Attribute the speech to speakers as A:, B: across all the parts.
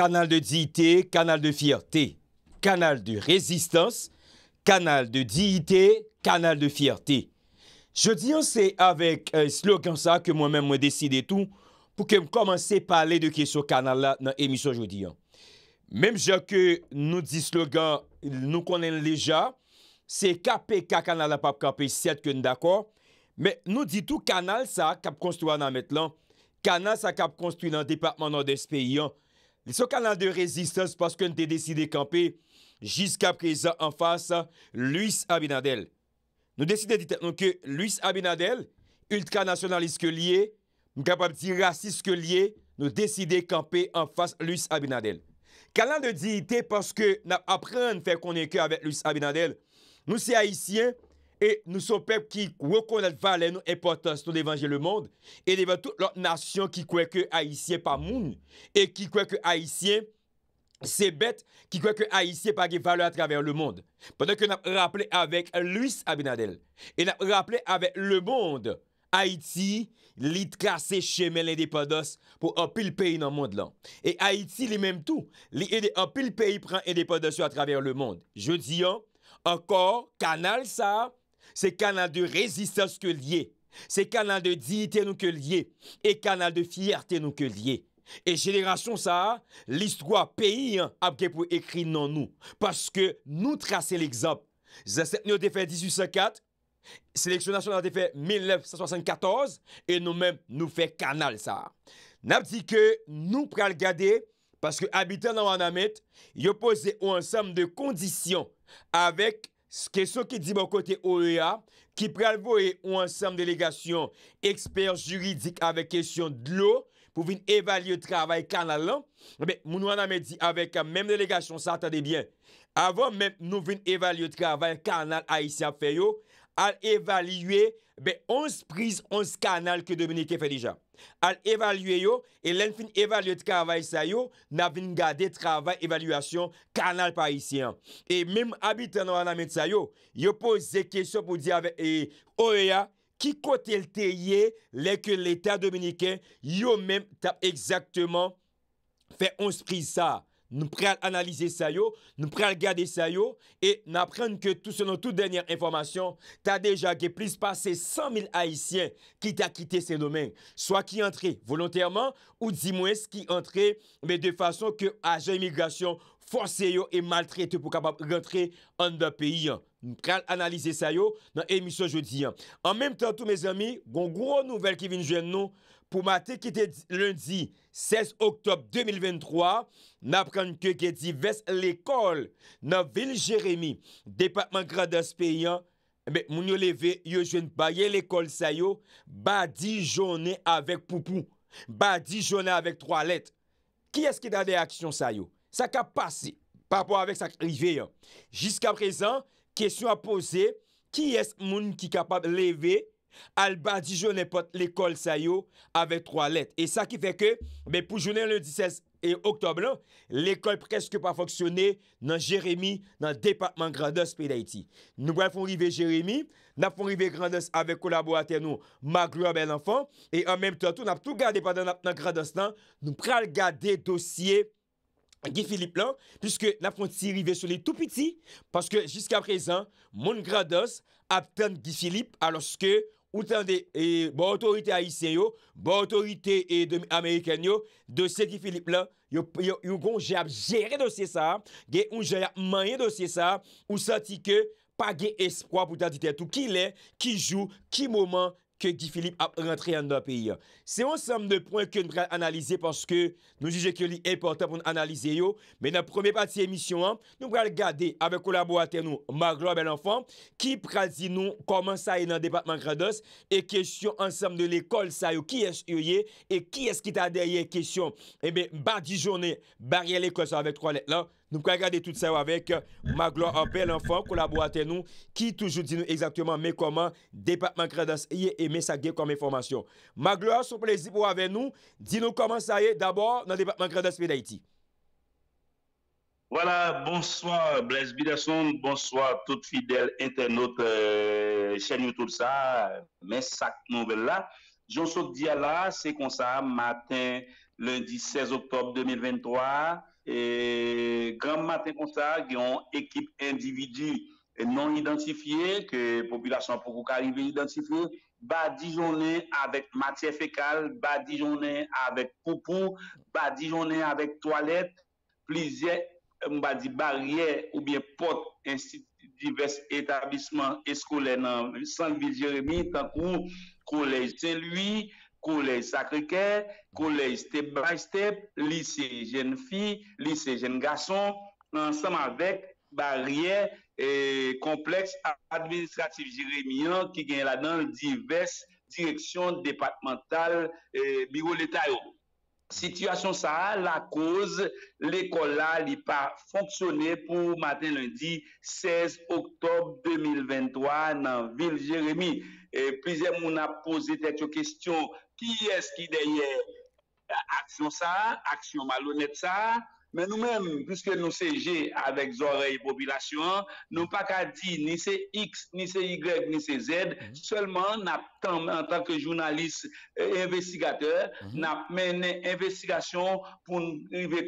A: Kanal de diité, kanal de fierté, kanal de rezistans, kanal de diité, kanal de fierté. Je diyon se avek slogan sa ke mwen men mwen deside tou pou ke m komanse pale de kye sou kanal la nan emisyon je diyon. Mem jake nou di slogan nou konen leja, se KPK kanal la pap KP7 ke nou d'akor, me nou di tou kanal sa kap konstouan nan met lan, kanal sa kap konstou nan depatman nan despe yon, sou kalan de rezistans paske nou te deside kampe jiska preza an fasa luis abinadel. Nou deside ditan nou ke luis abinadel ultranasyonalist ke liye, nou kapab ti rasiske liye, nou deside kampe an fasa luis abinadel. Kalan de diite paske nan aprenne fe konenke avet luis abinadel, nou se haisyen E nou sou pep ki wakonat valen nou e potas ton devanje le monde. E devan tout lor nasyon ki kwenke haisyen pa moun. E ki kwenke haisyen sebet. Ki kwenke haisyen pa ge valen atraver le monde. Pendan ke nan raple avek luis Abinadel. E nan raple avek le monde. Haiti li kase chemel e depados pou an pil peyi nan monde lan. E Haiti li menm tou. Li e de an pil peyi pran e depados yo atraver le monde. Je di an, an kor kanal sa... Se kanal de rezistans ke liye Se kanal de diyete nou ke liye E kanal de fiyerte nou ke liye E jenera son sa Listo a peyi an apke pou ekri nan nou Paske nou trase l'exemple Zasek nou te fe 1854 Seleksyonasyon nou te fe 1974 E nou men nou fe kanal sa Nap di ke nou pral gade Paske abite nan Wanamit Yo pose ou an sam de kondisyon Awek Kèso ki di bon kote OEA, ki pralvo e ou ansem delegasyon ekspert juridik avè kèsyon dlo pou vin evalye travè kanal lan, moun wana me di avèk a menm delegasyon sa atadebyen, avò menm nou vin evalye travè kanal a isya fè yo, al evalye 11 priz 11 kanal ki Dominique fè dija. Al evalue yo, e len fin evalue tka avay sa yo, na vin gade travay evalueasyon kanal parisyen. E menm abiten an amet sa yo, yo pose zek esyon pou di ave, e, oye, ki kote lte ye leke l'Etat Dominiken, yo menm tap ekzakteman fe onspri sa. Nou pral analize sa yo, nou pral gade sa yo, e napren ke tout se nou tout denye informasyon, ta deja ge plis pase 100.000 Haitien ki ta kite se domen, swa ki antre volontèrman ou di mwes ki antre, de fason ke ajan emigrasyon fòse yo e maltrete pou kapap rentre an da peyi. Nou pral analize sa yo nan emisyon jodi. An menm tan tou me zami, goun gwo nouvel ki vin jwen nou, pou matè ki te lundi 16 oktob 2023, na pran ke ke di ves l'ekol, nan Viljeremi, depatman gradas pe yon, moun yo leve, yo jwen baye l'ekol sa yo, ba di jone avèk poupou, ba di jone avèk troalèt. Ki eske ta de aksyon sa yo? Sa ka pase, pa pou avèk sa krive yon. Jiska prezan, kesyon a pose, ki esk moun ki kapab leve, al badi jounen pot l'ekol sa yo avek 3 let. E sa ki feke pou jounen le 16 e oktob lan, l'ekol preske pa foksyone nan Jeremie nan depatman grandos pey da iti. Nou pral fon rive Jeremie, nap fon rive grandos avek kolaborate nou magro a bel anfon, e an menm tato nap tou gade padan ap nan grandos lan, nou pral gade dosye Gi Philippe lan, piske nap fon ti rive sou li tout piti, paske jiska prezan, moun grandos ap ten Gi Philippe aloske ou tan e, e, de bon otorite a isen yo, bon otorite amerikanyo, de se di Filip la, yo kon jere dosye sa, gen yon jere manye dosye sa, ou sati ke, pa gen eskwa pou ta di ten, tou ki len, ki jou, ki mouman, ke di Filip ap rentre yon do api ya. Se yon sem de pwen ke nou pral analize, paske nou juje ke li e portan pou nou analize yo, men nan prome pati emisyon an, nou pral gade ave kolabo aten nou, maglo abe l'enfant, ki pral zin nou koman sa e nan depatman grados, e kesyon ansam de l'ekol sa yo, ki es yo ye, e ki es ki ta derye kesyon, ebe, eh bar di jounen, bar ye l'ekol sa avek 3 let la, Noum kwa gade tout euh, sa yo avek Magloan Ampe, l'enfant kolaborate nou ki toujou di nou exaktouman men koman Depatman Kredas ye eme sa ge kon men formasyon. Magloan, sou plezi pou ave nou, di nou koman sa ye d'abor nan Depatman Kredas P.D.A.T.I.
B: Wala, bonsoy, Blaise Bidasoun, bonsoy, tout fidèl, internaute, euh, chènyou tout sa, men sak nouvel la. Jonsouk di ala, se konsa, maten, lundi 16 oktob 2023, Et grand matin comme ça, qui ont équipe individu e non identifiés que la population pour beaucoup arrivé à identifier, avec matière fécale, journée avec poupou, journées avec toilette, plusieurs barrières ou bien portes, divers établissements scolaires dans Saint-Ville-Jérémy, Collège Saint-Louis, collège Sacré-Cœur, mm. collège Step by Step, lycée jeune fille, lycée jeune garçon, ensemble avec barrière et complexe administratif Jérémien qui gagne là dans diverses directions départementales et l'État. Situation ça, la cause, l'école là, n'a pas fonctionné pour matin lundi 16 octobre 2023 dans Ville Jérémie. E pize moun ap pose tet yo kestyon ki eski deye aksyon sa, aksyon malonet sa, men nou men biske nou seje avek zorey popilasyon, nou pa ka di ni se x, ni se y, ni se z mhm. seulement nap tanke jounalist euh, investigateur, mhm. nap men investigation pou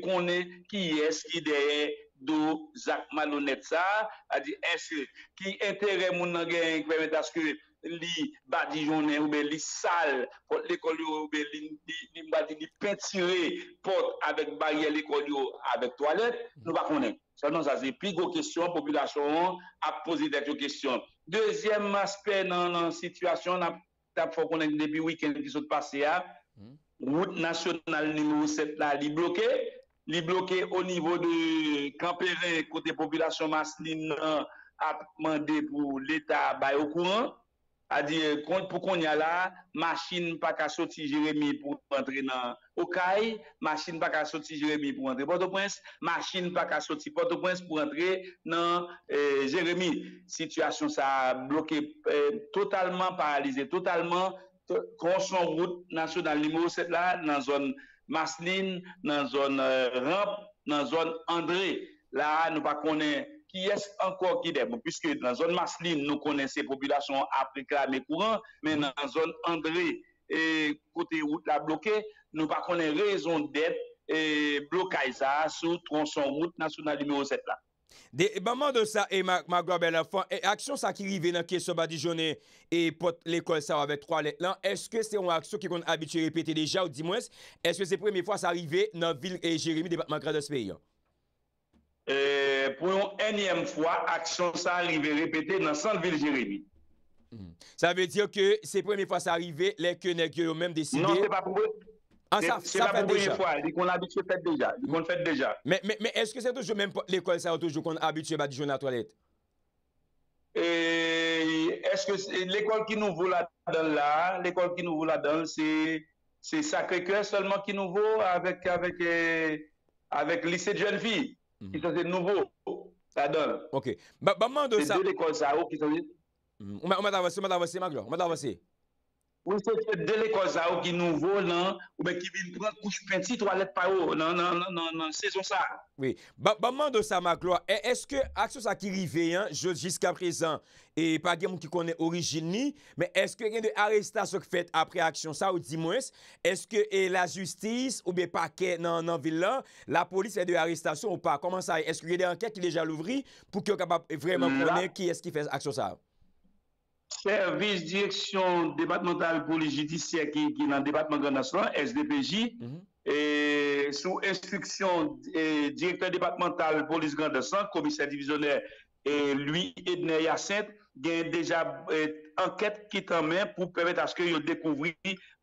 B: kone ki eski deye do zak malonet sa a di eski ki entere moun nage yon kvemet aske li badi jounen oube, li sal pou l'ekolio oube, li badi li pentire pou avèk bayè l'ekolio avèk toalet, nou bak mwenen. Sè nan sa zè, pi go kèsyon, populasyon an ap posi dèk yo kèsyon. Dezyen maske nan an situasyon ap fok mwenen depi wikend ki sot pase a, wout hmm. nasyon nan lini ou sèp la li bloke, li bloke o nivou de kamperè kote populasyon maske li nan ap mandè pou l'etat bayo kouan. dit, euh, pour qu'on y a la, Machine, pas qu'à soti Jérémy pour entrer dans Okaï. Machine, pas qu'à soti Jérémy pour entrer Port-au-Prince, Machine, pas qu'à sortir Port-au-Prince pour entrer dans euh, Jérémy. Situation, ça sa bloqué, euh, totalement totalement totalement. totalman route nationale numéro 7 là, dans la, zone Maslin, Masline, la zone euh, Ramp, la zone André. nous ne pa pas. ki esk ankor ki deb. Bon, Puske nan zon Marceline, nou konen se populasyon Afrika me kouran, men nan zon André, kote ou la bloké, nou pa konen rezon deb blokay sa sou tronson mout nasou nan lume ou set la. Baman de sa, magrabe la fon,
A: aksyon sa ki rive nan keso badijone e pot lekol sa ou avek 3 let lan, eske se yon aksyon ki kon abitye repete deja ou di mwens, eske se premi fwa sa rive nan vil e jeremi de magrabe se pe yon?
B: Euh, pour une énième fois, action ça arrive répétée
A: dans centre-ville Jérémy. Mhm. Ça veut dire que c'est premières fois ça arrive, les que les même décidé. Non, c'est pas pour
B: ah, c'est la première fois. On ont l'habitude fait déjà. Ils fait déjà.
A: Mais, mais, mais est-ce que c'est toujours même l'école, ça, toujours qu'on habitue à bah, jouer à la toilette?
B: Est-ce que l'école qui nous vaut là-dedans, là, l'école qui nous vaut là-dedans, c'est Sacré-Cœur seulement qui nous vaut avec, avec, euh, avec lycée de jeunes filles? Ki mhm. sa se nouvo. Sa adon. Ok. Ba mwen de sa... Se de l'ekol sa ou ki sa se... Ou mwen avansi, ou mwen avansi maglo. Ou mwen avansi. Ou se fè dele koza ou ki nou vol nan, ou be kibil bran kouch pwenti 3 let pa ou nan, nan, nan, nan, nan, se son
A: sa. Oui, banman de sa ma gloa, e eske aksyon sa ki rive, je jiska prezan, e pa gen moun ki konen origini, men eske gen de arestasyon fèt apre aksyon sa ou di mwens, eske e la justis ou be pa ke nan an vilan, la polis fè de arestasyon ou pa, koman sa e, eske gen de anket ki deja louvri pou ki yo kapap vreman konen ki eske fè aksyon sa?
B: service direction départementale police judiciaire qui, qui est dans le département Grand National, SDPJ, mm-hmm. et sous instruction eh, directeur départemental police Grand commissaire divisionnaire, et eh, lui, Edner Yacinthe, gen deja eh, anket ki tanmen pou premet aske yon dekouvri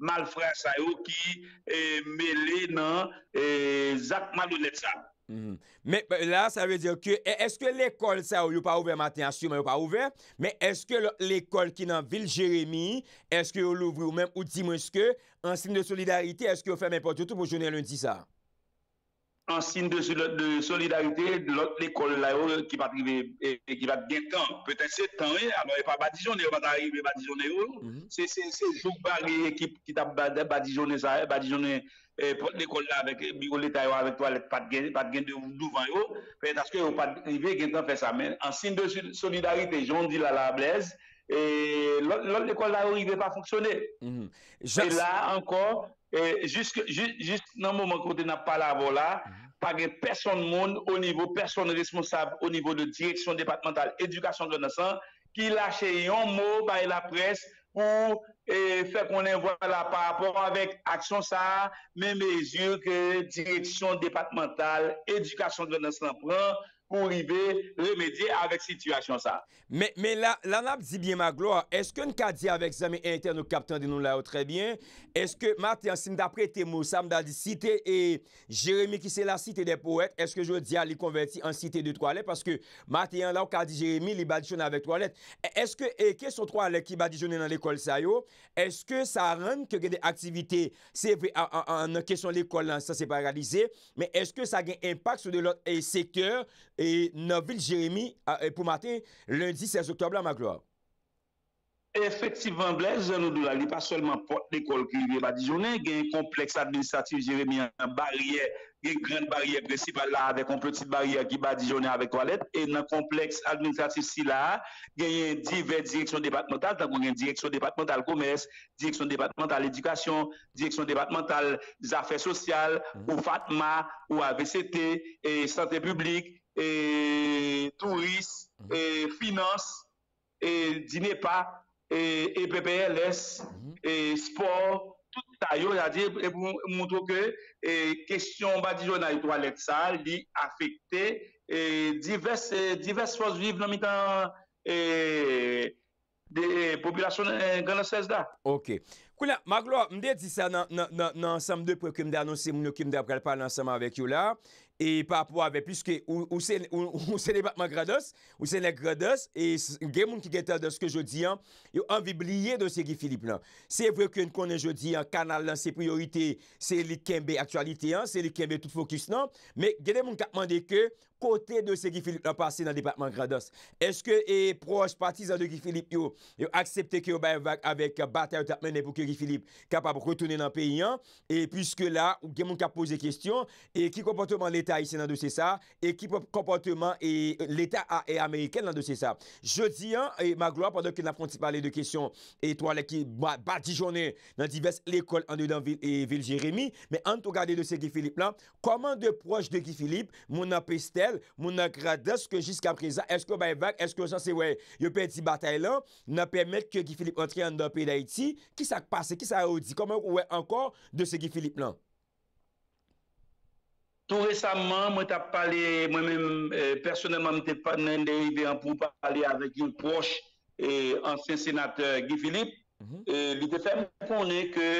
B: mal fra sa yo ki eh, mele nan eh, zak mal mm-hmm. ou net sa.
A: Men la sa ve dire ke eske l'ekol sa yo pa ouve maten asume yo pa ouve, men eske l'ekol ki nan Vil Jeremie, eske yo louvre ou men ou di monske, ansin de solidarite eske yo fèmè pote tout pou jounè lundi sa?
B: en signe de, solidarité l'autre l'école là euh, qui va arriver et, et qui va bien temps peut-être c'est temps hein, alors et pas badigeonner va arriver badigeonner oh. mhm. c'est c'est c'est jour barré équipe qui t'a badigeonné ça hein, badigeonné l'école là avec bureau l'état avec toilette pas de pas de devant yo oh. parce que pas arriver gain temps faire ça mais en signe de solidarité j'en dis là la blaise et l'autre l'école là arrivé pas fonctionner
A: mhm. et là
B: encore E, Jist nan mouman kote nan pala vola, mhm. pa gen person moun o nivou, person responsable o nivou de Direksyon Depatemental Edukasyon Genesan ki lache yon mou baye la pres pou e, fek mounen wala pa apor avèk aksyon sa, men mesur ke Direksyon Depatemental Edukasyon Genesan pran. pou ribè remèdiè avèk situasyon sa. Mè
A: l'anap di bie maglo, eske n ka di avèk zame intern nou kapten di nou la ou trebyen? Eske, Martin, sin d'apre te mous, sa m da di site, jeremie ki se la site de pouet, eske jo di a li konverti an site de toilette? Paske, Martin, la ou ka di jeremie, li badijoun avèk toilette. Eske, ke son toilette ki badijoun nan l'ekol sayo? Eske, sa rèn ke gen de aktivite se vè an an kesyon l'ekol lan, sa se paralize? Mè eske sa gen impak sou de lòt e sektèr E nan Vil Jérémy, e pou maté, lundi 16 oktob la maglobe.
B: Efektiv an blè, je nou dou la li pa solman port l'ekol ki li ba dijonè. Gen yon kompleks administratif Jérémy, yon barié, gen yon barié presi pa la, avek yon petit barié ki ba dijonè avek wale, e nan kompleks administratif si la, gen yon divè direksyon departemental, tan kon gen direksyon departemental koumès, direksyon departemental edikasyon, direksyon departemental zafè sosyal, mm-hmm. ou Fatma, ou AVCT, e Santé Publique, E turist, mhm. e finance, dinepa, e pepe e lès, mhm. sport, tout a yo. Moun touke, kesyon ba di yo nan ito alèk sa, li afekte, divers fòs viv nan mi tan population gana sèz da. Ok. Kou la, maglo, mde
A: di sa nan ansam de pou ek mde anonsi mnou ek mde ap kalp pale ansam anvek yo la. E ou sè ne batman grados Ou sè ne grados e Gè moun ki gète ados ke jodi Yo anvi bliye do se gifilip nan Se vwe kwen konen jodi Kanal lan se priorite Se li kenbe aktualite Se li kenbe tout fokus nan Mè gède moun kap mande ke kote de Segi Philippe la pase nan depatman Grados. Eske e proj partizan de Segi Philippe yo, yo aksepte ki yo bayevak avek bata yon tapmen pou ki Segi Philippe kapap retene nan peyi an e pwiske la, ou gen moun kap pose kestyon, e ki kompote man l'Etat isen nan de se sa, e ki kompote man l'Etat e Ameriken nan de se sa. Je di an, e ma gloa padon ke nan pronti pale de kestyon, e to ale ki bati jone nan divers lekol an de dan vil Jeremie, me an tou gade de Segi Philippe la, koman de proj de Segi Philippe, moun apeste moun ak radez ke jiska prezant eske ou bay vak, eske ou san se wè yopè di batay lan, nan pèmèk ke Gifilip rentre an dan peyi da iti ki sa kpase, ki sa a ou di, koman
B: wè ankor de se Gifilip lan tout resamman mwen tap pale, mwen mèm eh, personelman mwen te panen de pou pale avek yon proche e eh, ansen senat Gifilip mhm. eh, li te fèm konè ke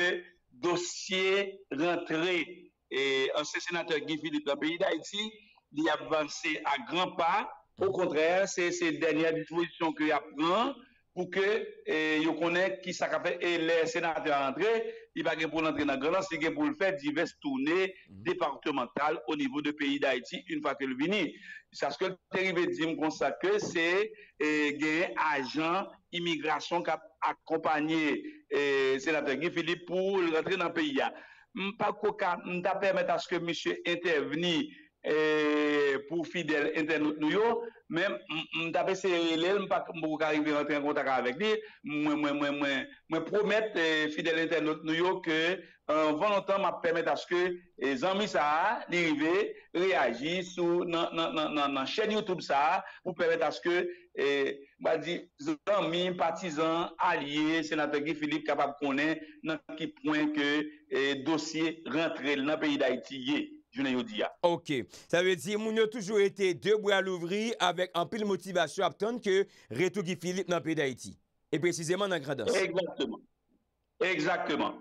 B: dosye rentre ansen senat Gifilip dan peyi da iti d'y avancer à grands pas. Au contraire, c'est ces dernières dispositions qu'il a prises pour que vous eh, connaît qui ça fait et les sénateurs rentrer il va pour l'entrer dans grand c'est pour le faire diverses tournées mhm. départementales au niveau du pays d'Haïti une fois qu'il est venu. ça ce que veux dire que c'est un eh, agent immigration qui accompagné le eh, sénateur Guy Philippe pour rentrer dans le pays hmm, pas qu'on permettre à ce que monsieur intervenir E, pou fidel internet nou yo men tapese lèl m pou karive rentre yon kontaka avèk li mwen promet e, fidel internet nou yo ke vèlantan m ap pèmet aske e, zanmi sa, dirive reagi sou nan chèd Youtube sa m pou pèmet aske zanmi, patizan, alye senatè ki Filip kapap konen nan ki poen ke dosye rentre lè nan peyi d'Aiti ye
A: Ok, sa ve di moun yo toujou ete debou alouvri avèk an pil motivasyon ap ton ke retou ki filip nan pi da eti. E pesizèman nan Grados.
B: Eksaktman,
A: eksaktman.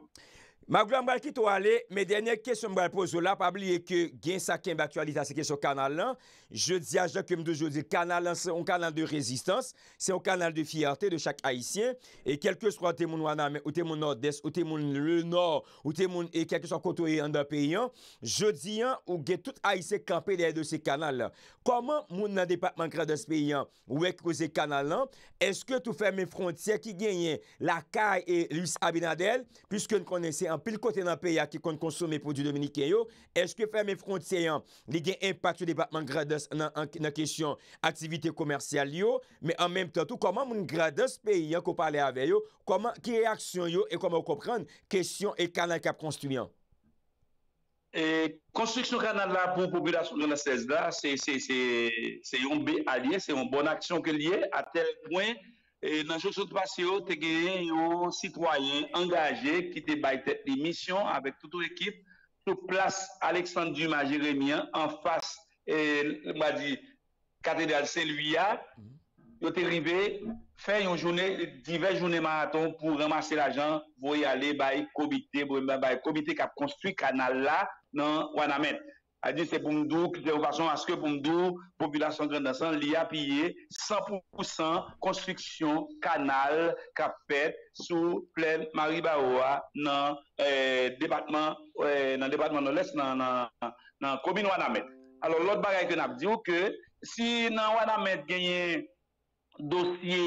A: Maglouan mbal ki tou ale, me denye kesyon mbal pozou la, pabliye ke gen sakin baktualita se kesyon kanal lan, je di a jok kem de jodi, kanal lan se on kanal de rezistans, se on kanal de fiyate de chak aisyen, e kelke sou an temoun wana men, ou temoun nord-dest, ou temoun le nord, ou temoun e kelke sou kontouye an da peyan, je di an ou gen tout aisyen kampe de aido se kanal la. Koman moun nan departman kredas peyan wek kouze kanal lan, eske tou fèm e frontye ki genye la kaj e luis abinadel, an pil kote nan peya ki kon konsome pou di dominike yo, eske fè mè fronteyan li gen impact yo depatman gradez nan kesyon aktivite komersyal yo, mè an mèm tato koman moun gradez peya ko pale ave yo, koman ki reaksyon yo e koman ko pran, kesyon e kanan kap konstumyan.
B: E konstruksyon kanan la pou populasyon nan 16 la, se yon be a liye, se yon bon aksyon ke liye, a tel pwen... E nan chouk souk pas yo te geye yo sitwayen angaje ki te bayte di misyon avek toutou ekip. Sou plas Alexandre Dumas Jeremien an fas katedral Saint-Louis a mm-hmm. yo te rive fe yon jounen divè jounen maraton pou ramase la jan voye ale baye kobite kap konstuit kanal la nan Wanamèd. A di se pou mdou, ki te ou pasyon aske pou mdou, populasyon kwen dan san li apye 100% konstriksyon kanal ka pet sou plen Maribaroua nan debatman nan debatman nan les nan komin wana met. Alors lout bagay ke nap di ou ke, si nan wana met genye dosye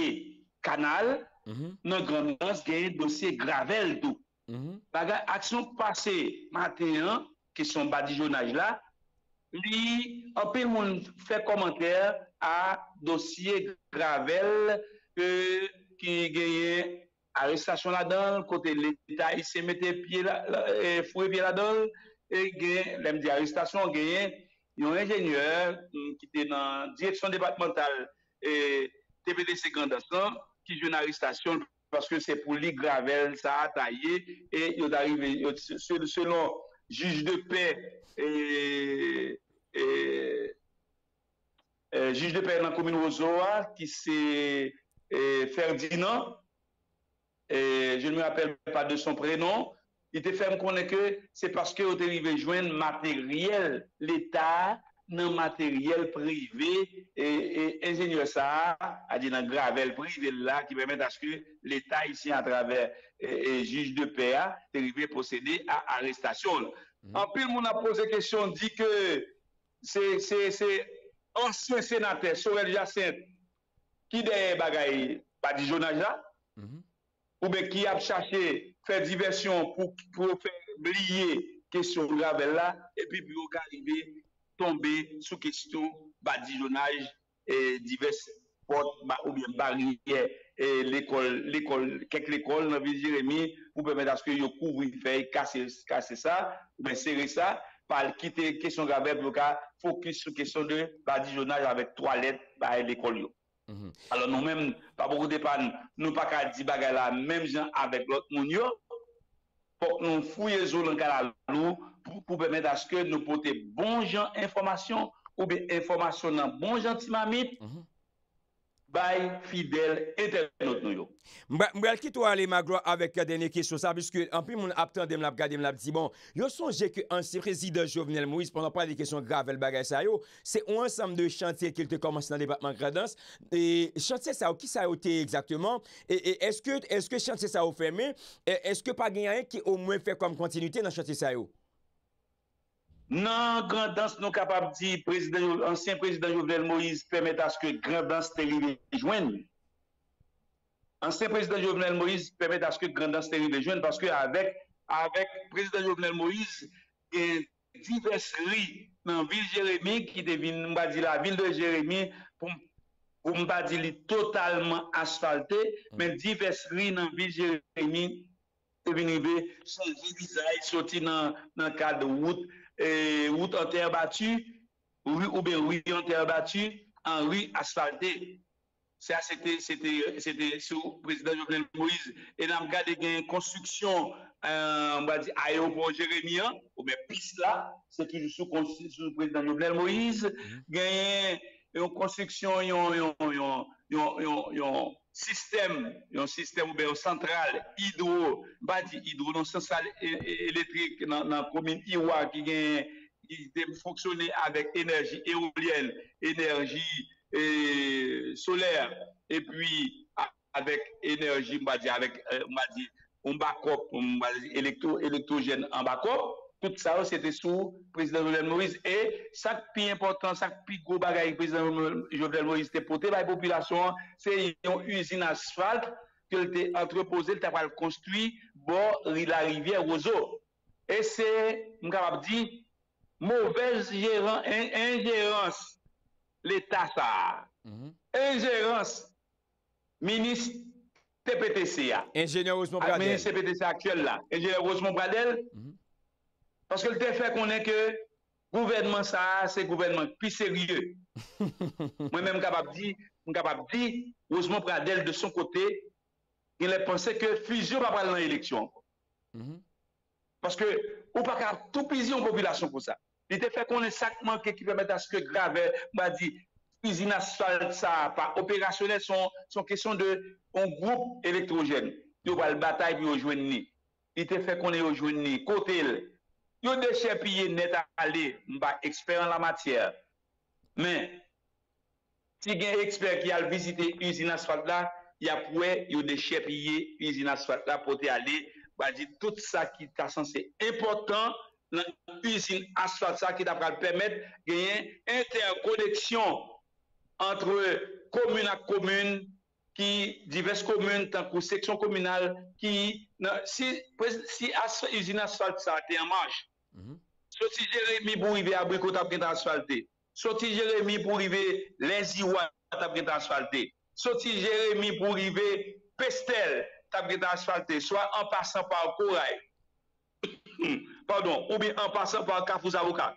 B: kanal, nan mm-hmm. gandans genye dosye gravel tou. Mm-hmm. Aksyon pase maten an, qui sont badigeonnage là, lui, un peu monde fait commentaire à dossier Gravel que euh, qui gagné arrestation là-dedans, côté l'État, il se mettait pied là, euh, fouet pied là-dedans, et gagne, l'aime arrestation, il y a un ingénieur euh, qui était dans la direction départementale et TPDC Grandasson, qui joue une arrestation parce que c'est pour lui Gravel, ça a taillé, et il est arrivé, selon juge de paix et, juge de paix dans la commune Ozoa, qui c'est Ferdinand, et je ne me rappelle pas de son prénom, il était fait me connaître que c'est parce que vous arrivé joindre matériel l'État dans le matériel privé et ingénieurs, e, ça a dit dans le gravel privé, qui permet à ce que l'État ici, à travers les e, juges de PA, procéder à l'arrestation. Mhm. En plus, on a posé question, dit que c'est un ancien sénateur, Sorel Jacinthe qui d'ailleurs a dit ou bien qui a cherché faire diversion pour faire oublier la question du gravel, et puis pour arriver tombe sou kesto badijonaj e divers pot ou bien bagni e l'ekol, kek l'ekol nan vi di remi, ou bemen daske yo kouvri fey, kase sa ou ben sere sa, pal kite kesyon gabe bloka, fokis sou kesyon de badijonaj avek toalet ba e l'ekol yo. Mhm. Alon nou mem, pa boku depan, nou pa ka di bagala, mem jan avek lot moun yo pok nou fouye zon lankan alou pou bemen daske nou pote bon jan informasyon ou be informasyon nan bon jan ti mamit mhm. bay fidel
A: etenot nou yo. Mbèl ki tou alè magro avèk ya denè kèsyon sa biske anpè moun aptan demlap gade demlap di bon yo sonje ke anse prezidè jovenel mwis pwèndan pa de kèsyon grave l bagay sa yo se ou ansam de chantiè kèl te komanse nan depatman gradans chantiè sa yo ki sa yo te exaktèman eske chantiè sa yo fèmè eske pa genyè ki ou mwen fè konm kontinuitè nan chantiè sa yo
B: nan grandans nou kapap di ansyen prezident Jovenel Moïse pemet aske grandans teri le jwen. Ansen prezident Jovenel Moïse pemet aske grandans teri le jwen paske avek prezident Jovenel Moïse gen divers ri nan vil Jeremie ki devine mba di la vil de Jeremie pou mba di li totalman asfalte mm. men divers ri nan vil Jeremie te venive son jenisa e soti nan kad wout et route en terre battue, rue ou bien rue en terre battue, en rue asphaltée. Ça, c'était, c'était, sous le président Jovenel Moïse. Et nous avons de une construction, on euh, va dire, aéroport Jérémy, hein, ou bien piste là, c'est toujours sous, le président Jovenel Moïse. Gagné une construction, une, Sistèm, yon sistèm oube, yon santral, hidro, badi hidro, yon sensal e, e, elektrik nan promen iwa ki gen, ki gen foksyone avèk enerji eoulien, enerji e, solèr, epwi avèk enerji, mba di, mba di, mba di, mba kop, mba di, elektro, elektrojen, mba kop, Tout sa ou se te sou prezident Jovelle-Moriz. E sak pi important, sak pi go bagay prezident Jovelle-Moriz te pote, bay popilasyon se yon usine asfalt ke lte antrepose, lte apal kostwi bo la rivye rozo. E se mkabab di, mouvez ingerans le tasa. Mm-hmm. Ingerans, minis TPTC ya. Ingenier Rosemont-Bradel. Ah, Ingenier Rosemont-Bradel. Ingenier mm-hmm. Rosemont-Bradel. Parce que le fait qu'on est que gouvernement ça, c'est gouvernement plus sérieux. Moi-même, capable suis capable de dire, heureusement Pradel de son côté, il a pensé que fusion va pas dans l'élection. Mhm. Parce que, ou pas tout plaisir en population pour ça. Il te fait qu'on est sacrément qui permet à ce que grave, m'a dit, usine asphalte ça, pas opérationnel, son une question de, groupe électrogène. Il va le bataille puis Il te fait qu'on est au côté Yon de chèpillè net a lè, mba eksperyant la matyèr. Men, si gen eksperyant ki al vizite usine asfalt la, ya pouè yon de chèpillè usine asfalt la potè alè. Mba di tout sa ki tasan se importan nan usine asfalt sa ki da pral pèmèt genyen interkoneksyon antre komune a komune, ki divers komune tanpou seksyon komunal, ki si usine asfalt sa a te anmarche, Mhm. Soti jere mi pou rive Abouiko tabri de asfalte Soti jere mi pou rive Leziwa tabri de asfalte Soti jere mi pou rive Pestel tabri de asfalte Swa anpasa par Koray Pardon Ou bi anpasa par Kafouz Avouka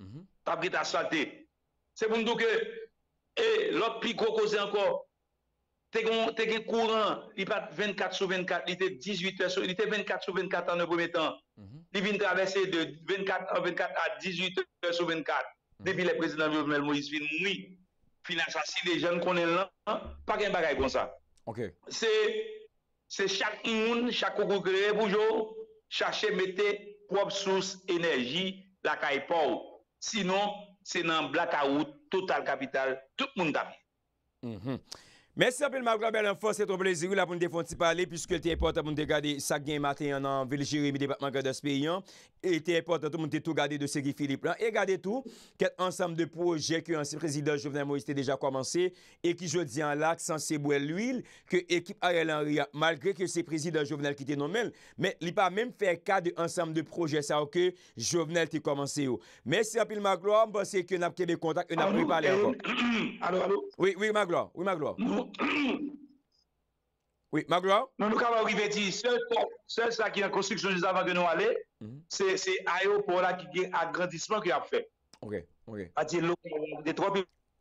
B: mhm. Tabri de asfalte Se bon do ke Lopi koukose anko Teken kouran 24 sou 24 24 sou 24 an nou pou metan Mhm. Il vient traverser de 24 h 24 à 18 h sur 24. Mhm. Depuis le président Jovenel Moïse fin moui, finansa si les jeunes connaissent lan, pas gen bagay comme ça. ça. Se, se chak moun, chak créé pour boujou, chache mettre propre source énergie la caille Sinon, c'est un blackout out total capital. tout le monde a hmm Mwen se sepil ma wak la bel an fos
A: se trompe le zirou la pou nou defonti pale, pwiske lte import apoun de gade sak gen maten an an veli jiri mi depatman gade aspe yon. E te epot, an tou moun te tou gade de se gifili plan. E gade tou, ket ansam de proje ke ansi prezident jovenel Moïse te deja komanse e ki jodi an lak san se bouel l'uil ke ekip a yel an ria. Malgre ke se prezident jovenel ki te nomel, me li pa menm fe kade ansam de proje sa ou ke jovenel te komanse yo. Mese apil maglo, mban se ke napke de kontak, e napke li pale an fok. Oui, oui, maglo, oui, maglo.
B: Oui, Magloire? Nous, nous avons arrivé dit, seul, seul ça qui est en construction juste avant que nous allions, mhm. c'est l'aéroport qui est agrandissement qui a fait. Ok, ok. C'est-à-dire, que des trois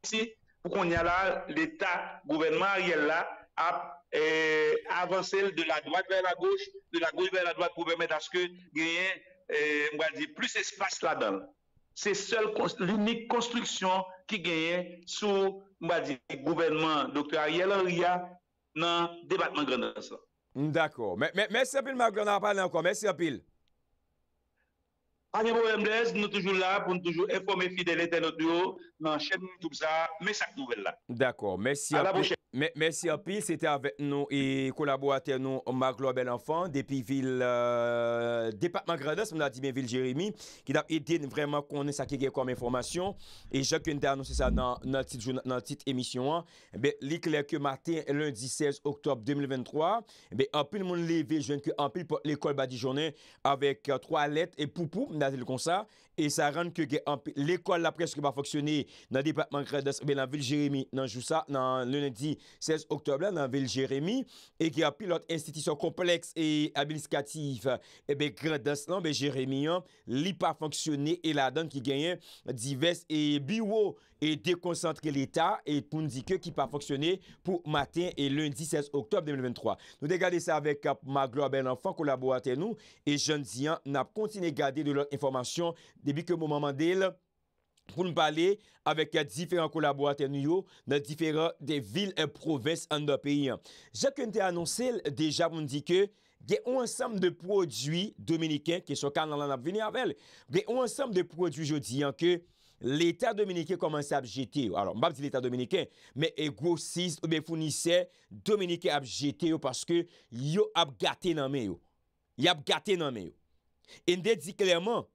B: ici, pour qu'on y a là, l'État, gouvernement Ariel là, a eh, avancé de la droite vers la gauche, de la gauche vers la droite pour permettre à ce que gagne, eh, on dire, plus d'espace là-dedans. C'est l'unique construction qui gagne sous, le dire, gouvernement Dr. Ariel Henry nan debat man grondan sa. Mdako. Mè se apil man grondan apal nan kon. Mè se apil. Arre pou MLS, nou toujou la pou nou toujou informe fidele ten nou diyo, nan chen nou toubza, men sak nouvel la.
A: D'akor, mersi api. Mersi api, sete avet nou e kolaborate nou Maglobe L'Enfant, depi vil euh, Depatman Grades, mnen a di men vil Jeremy, ki da eten vreman konen sak yege kom informasyon e jok yon de anonsi sa nan tit joun nan tit emisyon an, eh be li klerke maten lundi 16 oktob 2023, be apil moun levi jwen ki apil pou l'ekol badi jounen avek 3 let e poupou, mnen à c'est comme E sa rande ke ge l'ekol la preske pa foksyone nan depatman gradas... Be nan vil Jeremie nan jou sa nan lundi 16 oktob lan nan vil Jeremie... E ge apilote institisyon kompleks e abiliskatif... E eh be gradas lan be Jeremie yon li pa foksyone... E la dan ki genyen divest e biwo e dekoncentre l'eta... E pou n di ke ki pa foksyone pou matin e lundi 16 oktob 2023... Nou de gade sa avek maglo abe l'enfant kolaborate nou... E jen diyan na p kontine gade de lor informasyon... debi ke mou maman del, pou m bale, avek ya diferan kolaboratè nou yo, nan diferan de vil en provins an da peyi an. Ja kwen te anonsel, deja moun di ke, ge ou ansam de prodwi dominikè, ki sou kan lan ap veni avèl, ge ou ansam de prodwi jo di an ke, l'Etat dominikè komanse ap jetè yo. Alors, m bap di l'Etat dominikè, me egwosis ou me founise, dominikè ap jetè yo, paske yo ap gate nan men yo. Yo ap gate nan men yo. En de di klerman,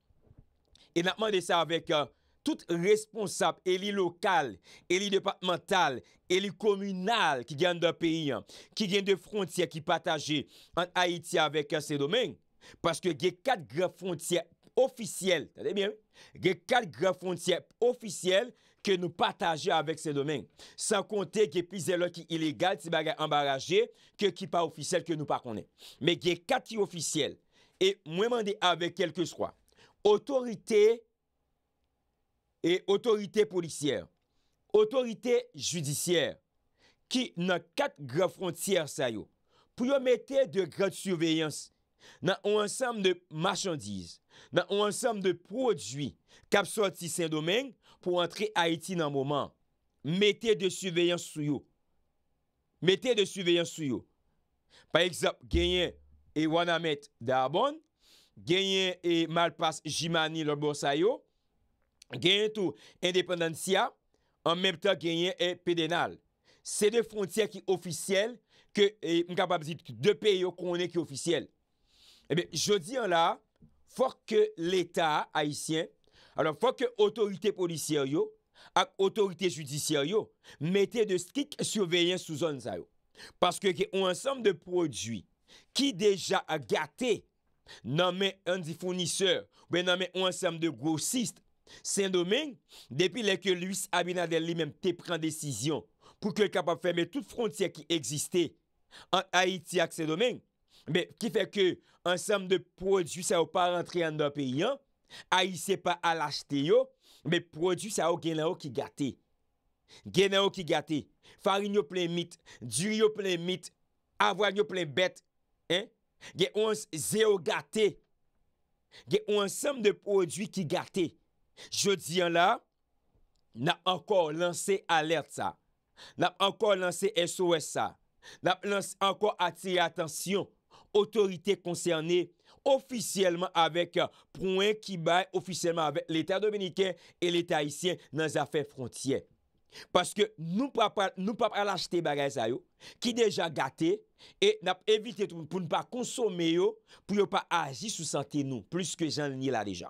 A: E nan mande sa avek tout responsable, eli lokal, eli departemental, eli komunal ki gen de peyi, ki gen de frontier ki pataje an Haiti avek se domen, paske gen kat grap frontier ofisiel, gen kat grap frontier ofisiel ke nou pataje avek se domen, san konte gen pize lò ki ilégal ti bagay ambaraje ke ki pa ofisiel ke nou pa konen. Men gen kat ki ofisiel e mwen mande avek kelke swa, Otorite et otorite policier, otorite judisier, ki nan kat gra frontier sayo, pou yo mette de grad suveyans nan ou ansam de machandise, nan ou ansam de prodjwi, kapsot si Saint-Domingue, pou antre Haiti nan mouman, mette de suveyans souyo. Mette de suveyans souyo. Par exemple, genye, e wana mette de abon, genyen e malpas jimani lor borsay yo, genyen tou independansya, an mèm ta genyen e pedenal. Se de frontiyan ki ofisyel, mkabab zid, de pe yo konen ki ofisyel. Ebe, eh jodi an la, fòk ke l'Etat haisyen, fòk ke otorite policiyo, ak otorite judisyaryo, mette de stik souveyen souzon zay yo. Paske ki an ansam de prodjwi, ki deja a gate nanmen an di founiseur, be nanmen an sam de grossist, sen domen, depi leke luis Abinadel li menm te pren desisyon, pou ke kapap fèmè tout frontier ki egziste, an Haiti ak sen domen, be ki fè ke an sam de prodjus a ou pa rentre an do pe yon, a y se pa al achte yo, be prodjus a ou genan ou ki gate. Genan ou ki gate, fari yo plen mit, dju yo plen mit, avwa yo plen bet, en, Ge ou an seo gate, ge ou an sem de prodwi ki gate, jodi an la, na ankor lanse alert sa, na ankor lanse SOS sa, na ankor atire atensyon otorite konserne ofisyeleman avèk euh, prouen ki baye ofisyeleman avèk l'Etat dominiken e l'Etat isyen nan zafè frontyen. Paske nou pa pral achete bagay zay yo, ki deja gate, e nap evite pou nou pa konsome yo, pou yo pa aji sou sante nou, plis ke jan li la deja.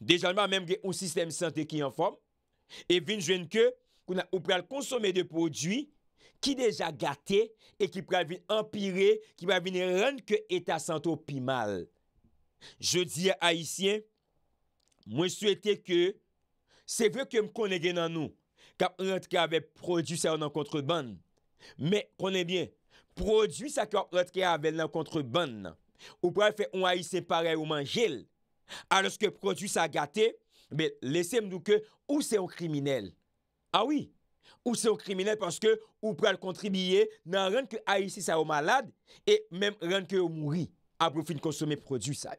A: Dejanman menm ge ou sistem sante ki yon form, e vin jwen ke, ou pral konsome de podwi, ki deja gate, e ki pral vin empire, ki pral vin renke eta santo pi mal. Je di a Aisyen, mwen sou ete ke, se ve ke m konen gen nan nou, Kap rentke ave produsè ou nan kontreban. Me, konen bien, produsè a kap rentke ave nan kontreban nan. Ou pral fè ou a y separe ou manjèl. A lòske produsè a gate, me lese mdouke ou se o kriminel. A wii, ou se o kriminel paske ou pral kontribiye nan rentke a y se sa ou malade e mem rentke ou mouri a profi nou konsome produsè a.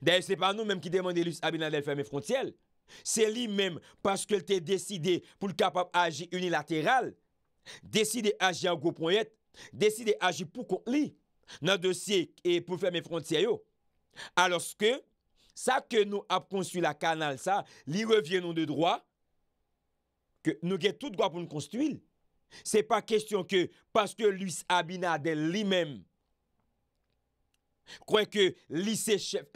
A: Deye, se pa nou menm ki demande lus abina del fèmè frontyèl, Se li mèm paske te deside pou l kapap aji unilateral Deside aji an goupon yet Deside aji pou kon li Nan dosye e pou fèmè fronte seyo Aloske, sa ke nou ap konstu la kanal sa Li revyen nou de droit Ke nou gen tout gwa pou nou konstu il Se pa kestyon ke paske Louis Abinadel li mèm Kwen ke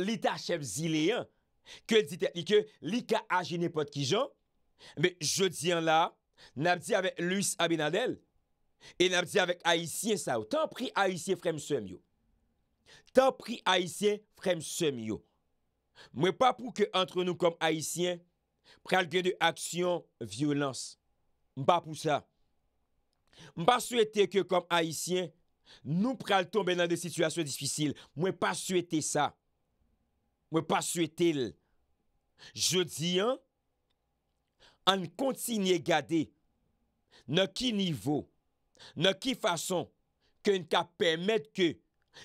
A: lita chef zileyen Kèl dite, li kèl li ka aje ne pot ki jan, mè jodi an la, nabdi avè luis abenadel, e nabdi avè aisyen sa ou. Tan pri aisyen frem semyo. Tan pri aisyen frem semyo. Mwen pa pou ke antre nou kom aisyen, pral gen de aksyon, violans. Mpa pou sa. Mpa souete ke kom aisyen, nou pral ton ben nan de situasyon disfisil. Mwen pa souete sa. Mwen pa souete lè. Jodi an, an kontinye gade nan ki nivou, nan ki fason ke an ka pemet ke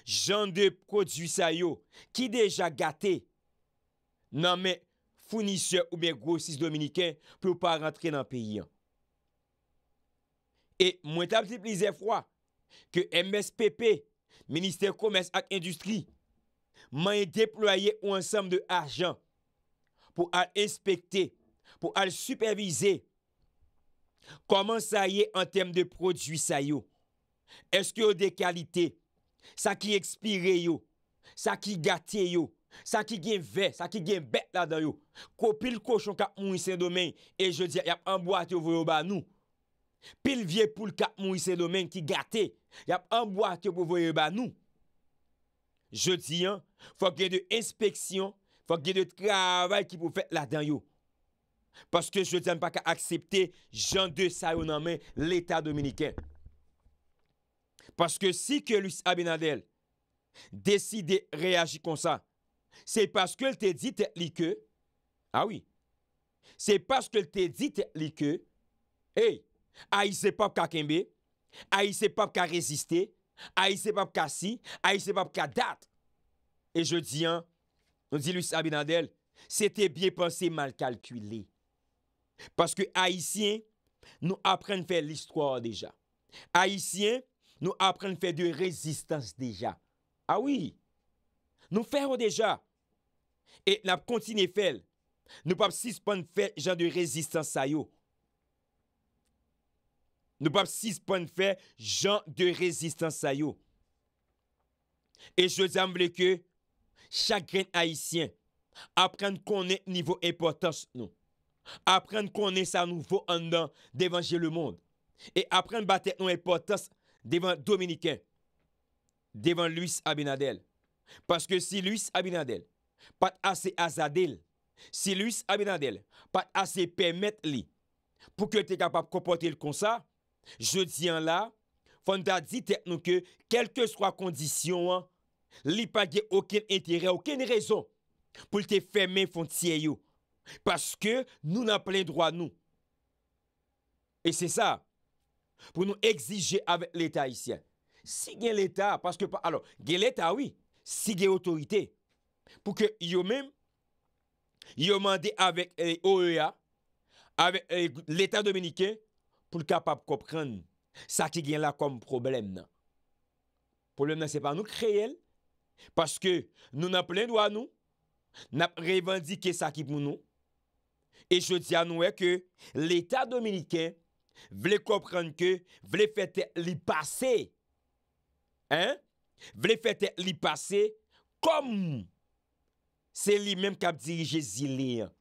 A: jan de produsay yo ki deja gate nan men founisye ou men gosis dominiken pou pa rentre nan peyi an. E mwen ta ptip li ze fwa ke MSPP, Ministèr Komès ak Industri, man yon deploye ou ansam de ajan pou al inspecte, pou al supervize, koman sa ye an tem de prodjou sa yo? Eske yo de kalite? Sa ki ekspire yo? Sa ki gate yo? Sa ki gen ve? Sa ki gen bet la dan yo? Ko pil kouchon kap moun yon sen domen, e je diyan, yap an boate yo voyo ban nou. Pil vie pou l kap moun yon sen domen ki gate, yap an boate yo pou voyo ban nou. Je diyan, fok e de inspeksyon Fak ge de travay ki pou fè la den yo. Paske je diyan pa ka aksepte jan de sa yon anmen l'Etat Dominiken. Paske si ke l'U.S.A. Binadel deside reagi kon sa, se paske l te dit li ke, a oui, se paske l te dit li ke, hey, a y se pap ka kembe, a y se pap ka reziste, a y se pap ka si, a y se pap ka dat. E je diyan, Nou di Louis Abinandel, se te bie panse mal kalkule. Paske Haitien, nou apren fè l'histoire deja. Haitien, nou apren fè de rezistans deja. Awi, ah nou fèro deja. E la kontine fèl, nou pap sis pon fè jan de rezistans sayo. Nou pap sis pon fè jan de rezistans sayo. E jò zanm bleke, chagren haisyen, apren konen nivou importans nou, apren konen sa nouvo an dan devan jè le moun, e apren batèk nou importans devan Dominikèn, devan Louis Abinadel, paske si Louis Abinadel pat asè azadel, si Louis Abinadel pat asè pèmèt li, pou kèl te kapap kopote l kon sa, jè diyan la, fonda di tèk nou kèl kèl kèl swa kondisyon an, li pa gen oken entere, oken rezon pou l te fèmè fon tsyè yo paske nou nan plen drwa nou e se sa pou nou exije avè l'Etat isyen si gen l'Etat, paske pa alo, gen l'Etat oui, si gen otorite pou ke yo mèm yo mande avè euh, OEA avè euh, l'Etat dominiken pou l kapap kopren sa ki gen la kom problem nan problem nan se pa nou kreye l Paske nou nan plen dou an nou nan revandike sakip moun nou e jodi an nou e ke l'Etat Dominiken vle kopran ke vle fete li pase vle fete li pase kom se li menm kap dirije zileyan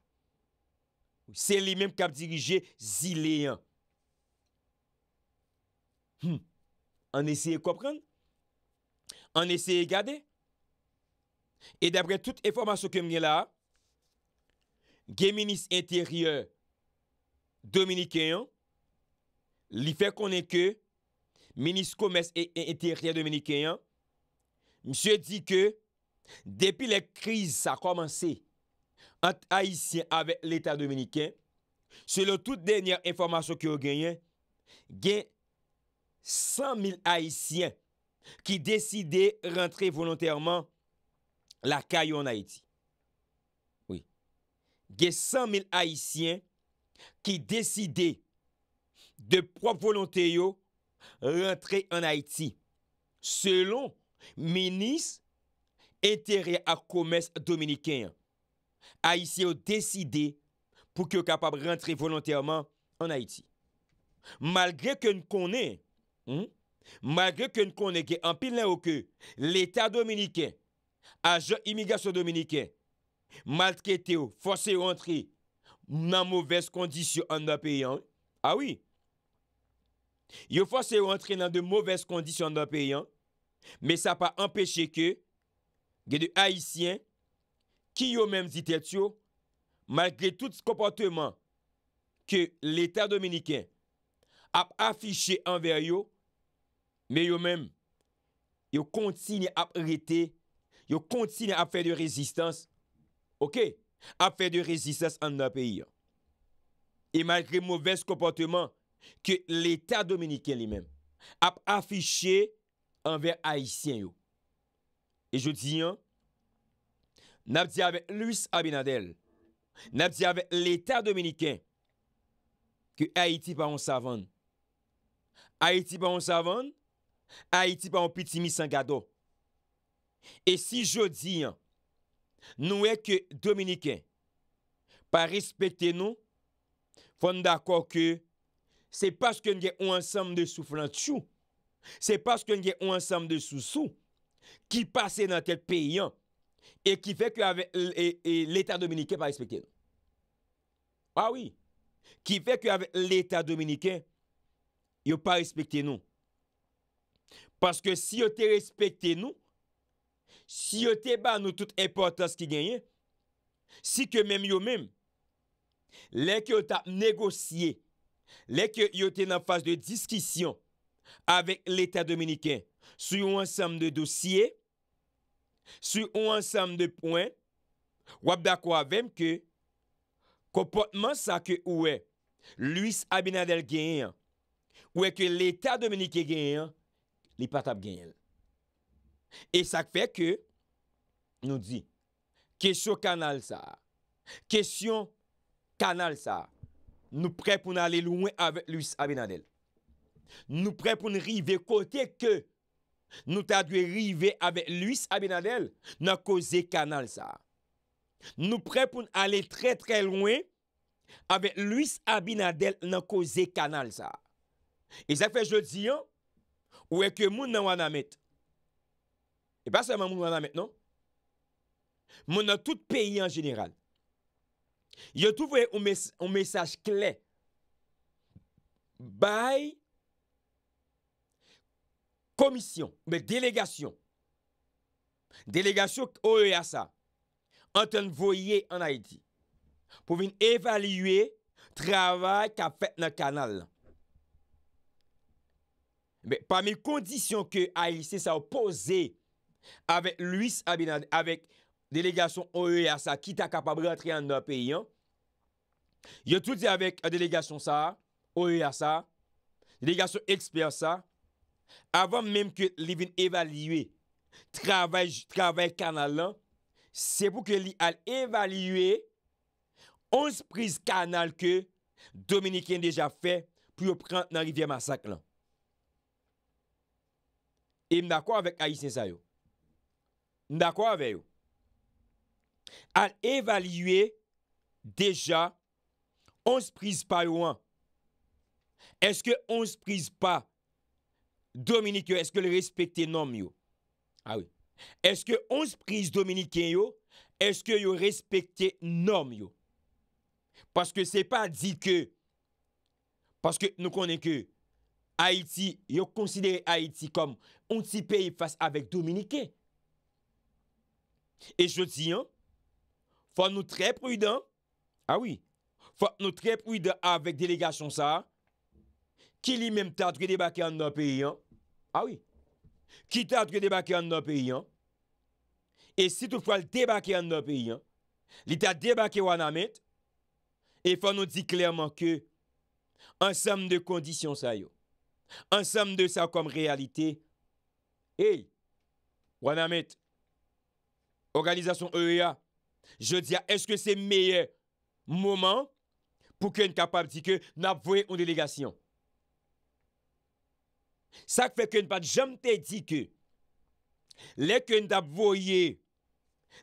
A: se li menm kap dirije zileyan hm. an esye kopran an esye gade Et d'après toute informasyon ke mwen gen la, gen menis intérieur dominikèyon, li fè konen ke menis komès intérieur dominikèyon, msè di ke depi le kriz sa komanse ant aisyen avè l'Etat dominikè, se le tout denyè informasyon ke o genyen, gen 100.000 aisyen ki deside rentre volontèrman la ka yo an Haiti. Oui. Ge 100 000 Haitien ki deside de prop volonté yo rentre an Haiti. Selon menis etere hmm, a komes dominikien. Haitien yo deside pou ki yo kapab rentre volonté an Haiti. Malgre ke n konen, malgre ke n konen, ge an pil la yo ke l'Etat dominikien ajon imigrasyon dominiken malt kete ou fose rentre nan mouves kondisyon an ah da peyan. Awi, yo fose rentre nan de mouves kondisyon an da peyan, me sa pa empeshe ke ge de haisyen ki yo menm zitet yo malgre tout komporteman ke l'Etat dominiken ap afishe an ver yo me yo menm yo kontine ap rette Yo kontine ap fè de rezistans, ok? Ap fè de rezistans an nan peyi yo. E malgré mouves komportèman, ke l'Etat Dominikèn li men, ap afichè an ver Haitien yo. E jouti yon, nap di avè Louis Abinadel, nap di avè l'Etat Dominikèn, ke Haiti pa on savon. Haiti pa on savon, Haiti pa on piti misangado. E si jodi, nou e ke Dominiken pa respete nou, fon da kwa ke se paske nge ou ansam de soufran tchou, se paske nge ou ansam de sou sou, ki pase nan tel peyi an, e ki fek yo ave l'Etat Dominiken pa respete nou. Awi, ah ki fek yo ave l'Etat Dominiken, yo pa respete nou. Paske si yo te respete nou, Si yo te ban nou tout importans ki genyen, si ke mem yo mem, leke yo ta negosye, leke yo te nan fase de diskisyon avek l'Etat Dominiken sou yon ansam de dosye, sou yon ansam de poen, wap da kwa vem ke kompotman sa ke ouwe luis abinadel genyen, ouwe ke l'Etat Dominiken genyen, li patap genyen. E sak fe ke nou di, kesyon kanal sa, kesyon kanal sa, nou pre pou nou ale lounen avet luis abinadel. Nou pre pou nou rive kote ke, nou ta dwe rive avet luis abinadel, nan koze kanal sa. Nou pre pou nou ale tre tre lounen, avet luis abinadel, nan koze kanal sa. E sak fe je di yo, ou e ke moun nan wana met, E pa seman moun wanda metnon, moun nan tout peyi an general, yo tou voye ou mesaj kle, bay komisyon, delegasyon, delegasyon k ouye a sa, an ten voye an Haiti, pou vin evalye travay ka fet nan kanal. Parmi kondisyon ke Haiti se sa ou posey avèk luis abinande, avèk delegasyon OEA sa, ki ta kapabre atre an nan peyi an, yo touti avèk delegasyon sa, OEA sa, delegasyon eksper sa, avèm mèm ke li vin evalye travèj kanal lan, se pou ke li al evalye 11 priz kanal ke Dominikien deja fè pou yo prant nan rivye masak lan. E mna kwa avèk a yi sensay yo? Ndakwa ave yo? Al evalue deja, 11 priz pa yo an? Eske 11 priz pa Dominik yo? Eske yo respekte nom yo? A oui. Eske 11 priz Dominik yo? Eske yo respekte nom yo? Paske se pa di ke, paske nou konen ke, yo konsidere Haiti kom un ti peyi fase avek Dominik yo? E ah chot ah si yon, fò nou tre prouden, a wè, fò nou tre prouden avèk delega chon sa, ki li mèm ta dwi debake an nan peyi an, a wè, ki ta dwi debake an nan peyi an, e si tou fò l debake an nan peyi an, li ta debake wana met, e fò nou di klerman ke, an sam de kondisyon sa yo, an sam de sa kom realite, e, wana met, e, Organizasyon OEA e je diya eske se meye mouman pou ken kapab dike nap vwe yon delegasyon. Sak fe ken pat jam te dike leke yon tap vwe,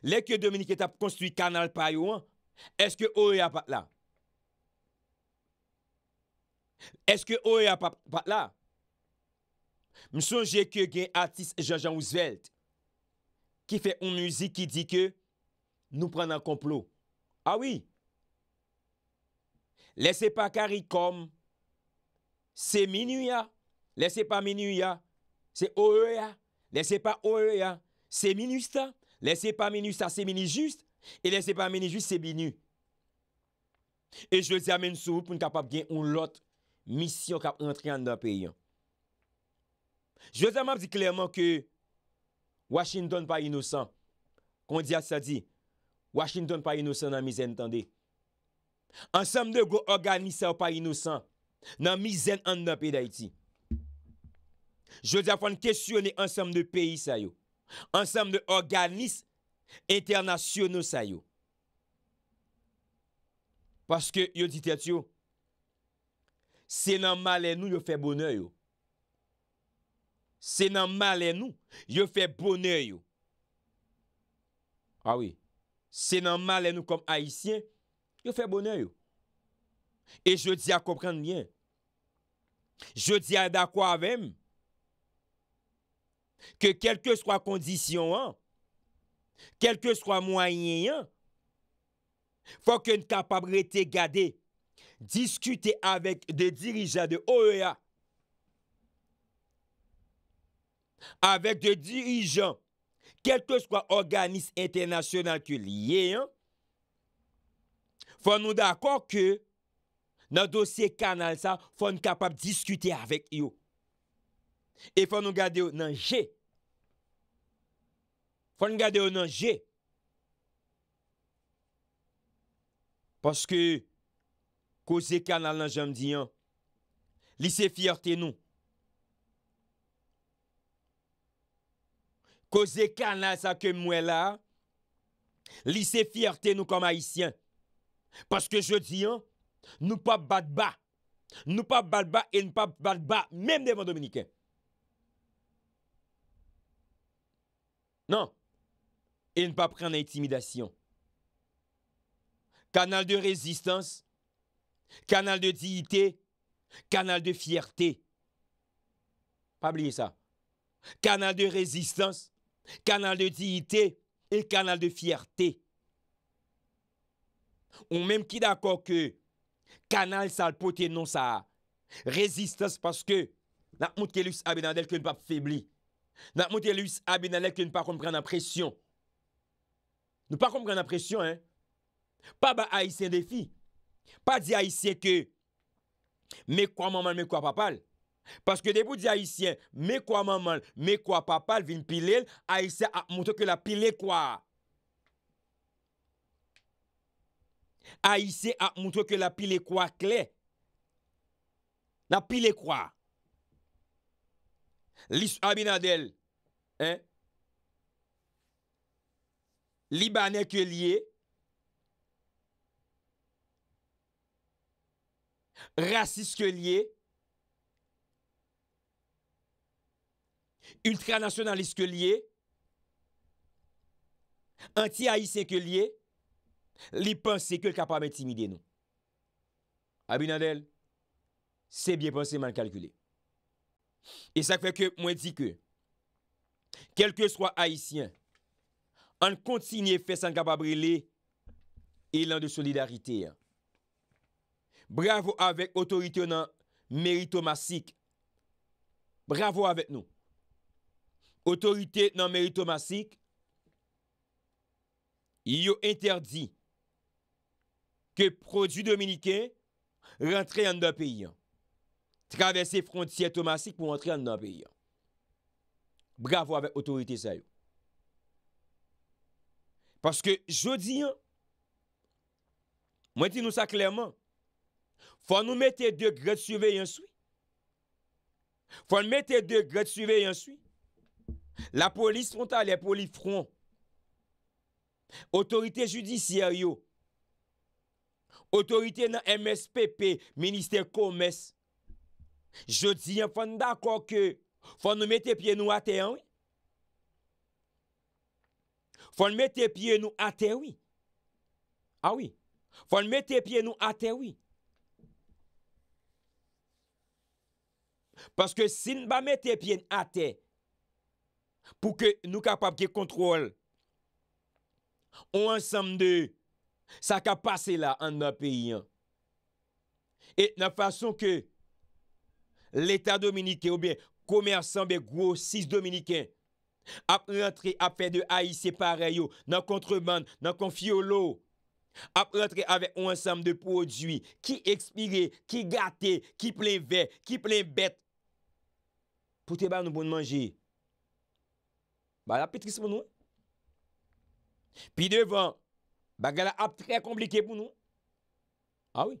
A: leke yon dominike tap konstwi kanal payouan, eske OEA e e pat la. Eske OEA pat la. M souje ke gen artist Jean-Jean Ousvelte. ki fe un muzik ki di ke nou pren an komplou. Awi, ah lese pa karikom, se minu ya, lese pa minu ya, se oe ya, lese pa oe ya, se minu sta, lese pa minu sta, se minu just, e lese pa minu just, se minu. E jose amen sou pou n kapap gen un lot misyon kap entri an da pe yon. Jose amen di klerman ke Washington pa inosan, kon diya sa di, Washington pa inosan nan mizen tande. Ansem de go organisa ou pa inosan nan mizen an nan peda iti. Je diya fan kesyonen ansem de peyi sa yo, ansem de organis internasyonou sa yo. Paske yo ditet yo, se nan male nou yo fe bonoy yo. Se nan male nou, yo fè bonè yo. Awi, ah se nan male nou kom aisyen, yo fè bonè yo. E je di a komprende mien. Je di a da kwa avèm. Ke kelke swa kondisyon an, kelke swa mwenye an, fò ke n kapabrete gade, diskute avèk de dirija de OEA, Avèk de dirijan Kèlkòs kwa organis Internasyonal kèl yè yon Fò nou d'akò kè Nan dosè kanal sa Fò nou kapap diskute avèk yon E fò nou gade ou nan jè Fò nou gade ou nan jè Pòs kè Ko zè kanal nan jèm di yon Lise fiyortè nou Cause ça que lissez fierté nous comme haïtiens. Parce que je dis, ne hein, nous pas battre bas. Nous pas battre bas et nous pas battre bas, même devant Dominicains. Non. Et ne pas prendre intimidation. Canal de résistance, canal de dignité, canal de fierté. Pas oublier ça. Canal de résistance, kanal de diyite e kanal de fierté. Ou menm ki d'akor ke kanal sa potenons sa rezistans paske nan moutelus abinadel ke nou pa febli. Nan moutelus abinadel ke nou pa kompren apresyon. Nou pa kompren apresyon, pa ba aisyen defi. Pa di aisyen ke me kwa maman, me kwa papal. Paske debout di haisyen, me kwa mamal, me kwa papal, vin pilel, haisyen ak mouto ke la pilekwa. Haisyen ak mouto ke la pilekwa kle. La pilekwa. Li abinadel. Libanè ke liye. Rasis ke liye. ultranasyonalist ke liye, anti-haïsse ke liye, li pense ke l kapame timide nou. Abinadel, se bie pense man kalkule. E sak fe ke mwen di ke, kelke swa haïsien, an kontinye fesan kapabre li, elan de solidarite. Bravo avèk otorite nan meritomasik. Bravo avèk nou. Otorite nan meri Tomasik, yo interdi ke produ Dominiken rentre an nan peyi an. Travesse frontie Tomasik pou rentre an nan peyi an. Bravo avè otorite zayou. Paske jodi an, mwen ti nou sa klerman, fwa nou mette degrèd suvey answi. Fwa nou mette degrèd suvey answi. la polis frontale, polis front, otorite judisiyaryo, otorite nan MSPP, minister komes, jodi, fwenn dako ke fwenn nou mette piye nou ate, fwenn mette piye nou ate, ah fwenn mette piye nou ate, fwenn mette piye nou ate, fwenn mette piye nou ate, pou ke nou kapap ke kontrol ou ansam de sa ka pase la an nan peyi an et nan fason ke l'Etat Dominik ou bien koumer sanbe gwo 6 Dominikens ap rentre ap fe de aise separe yo nan kontreband nan konfiyolo ap rentre ave ou ansam de prodjui ki ekspire ki gate, ki plen ve ki plen bet pou te ba nou bon manje Ba la petris pou nou. Pi devan, ba gala ap tre komplike pou nou. A ah oui.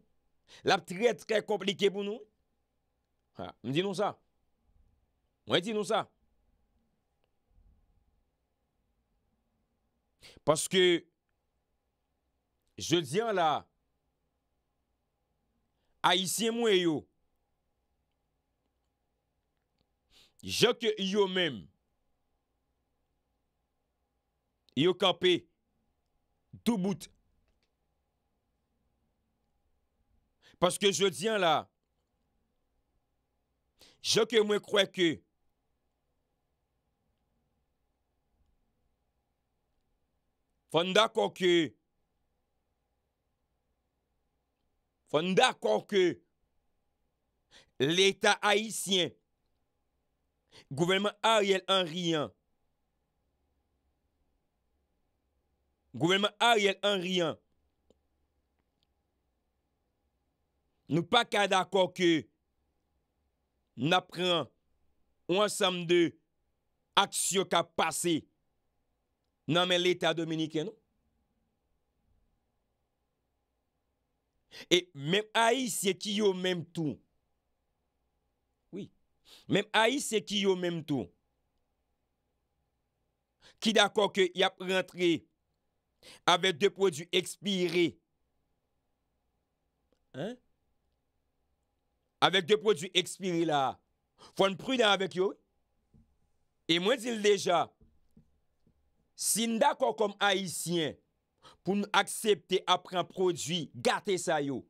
A: Lap tre, tre komplike pou nou. Ah, mwen di nou sa. Mwen di nou sa. Paske, je diyan la, a isi mwen yo, jok yo menm, yo kampe, tou bout, paske je diyan la, jok e mwen kwe ke, fonda konke, fonda konke, l'eta haisyen, gouvelman a yel an riyan, Gouvernment non? a yel an riyan. Nou pa ka d'akor ke napren wansam de aksyo ka pase nan men l'Etat Dominiken nou. Et men a y se ki yo menm tou. Oui. Men a y se ki yo menm tou. Ki d'akor ke yap rentre Avèk de prodjou ekspiri. Avèk de prodjou ekspiri la. Fon prudent avèk yo. E mwen zil deja. Sin dako kom aisyen. Poun aksepte apren prodjou. Gatè sa yo.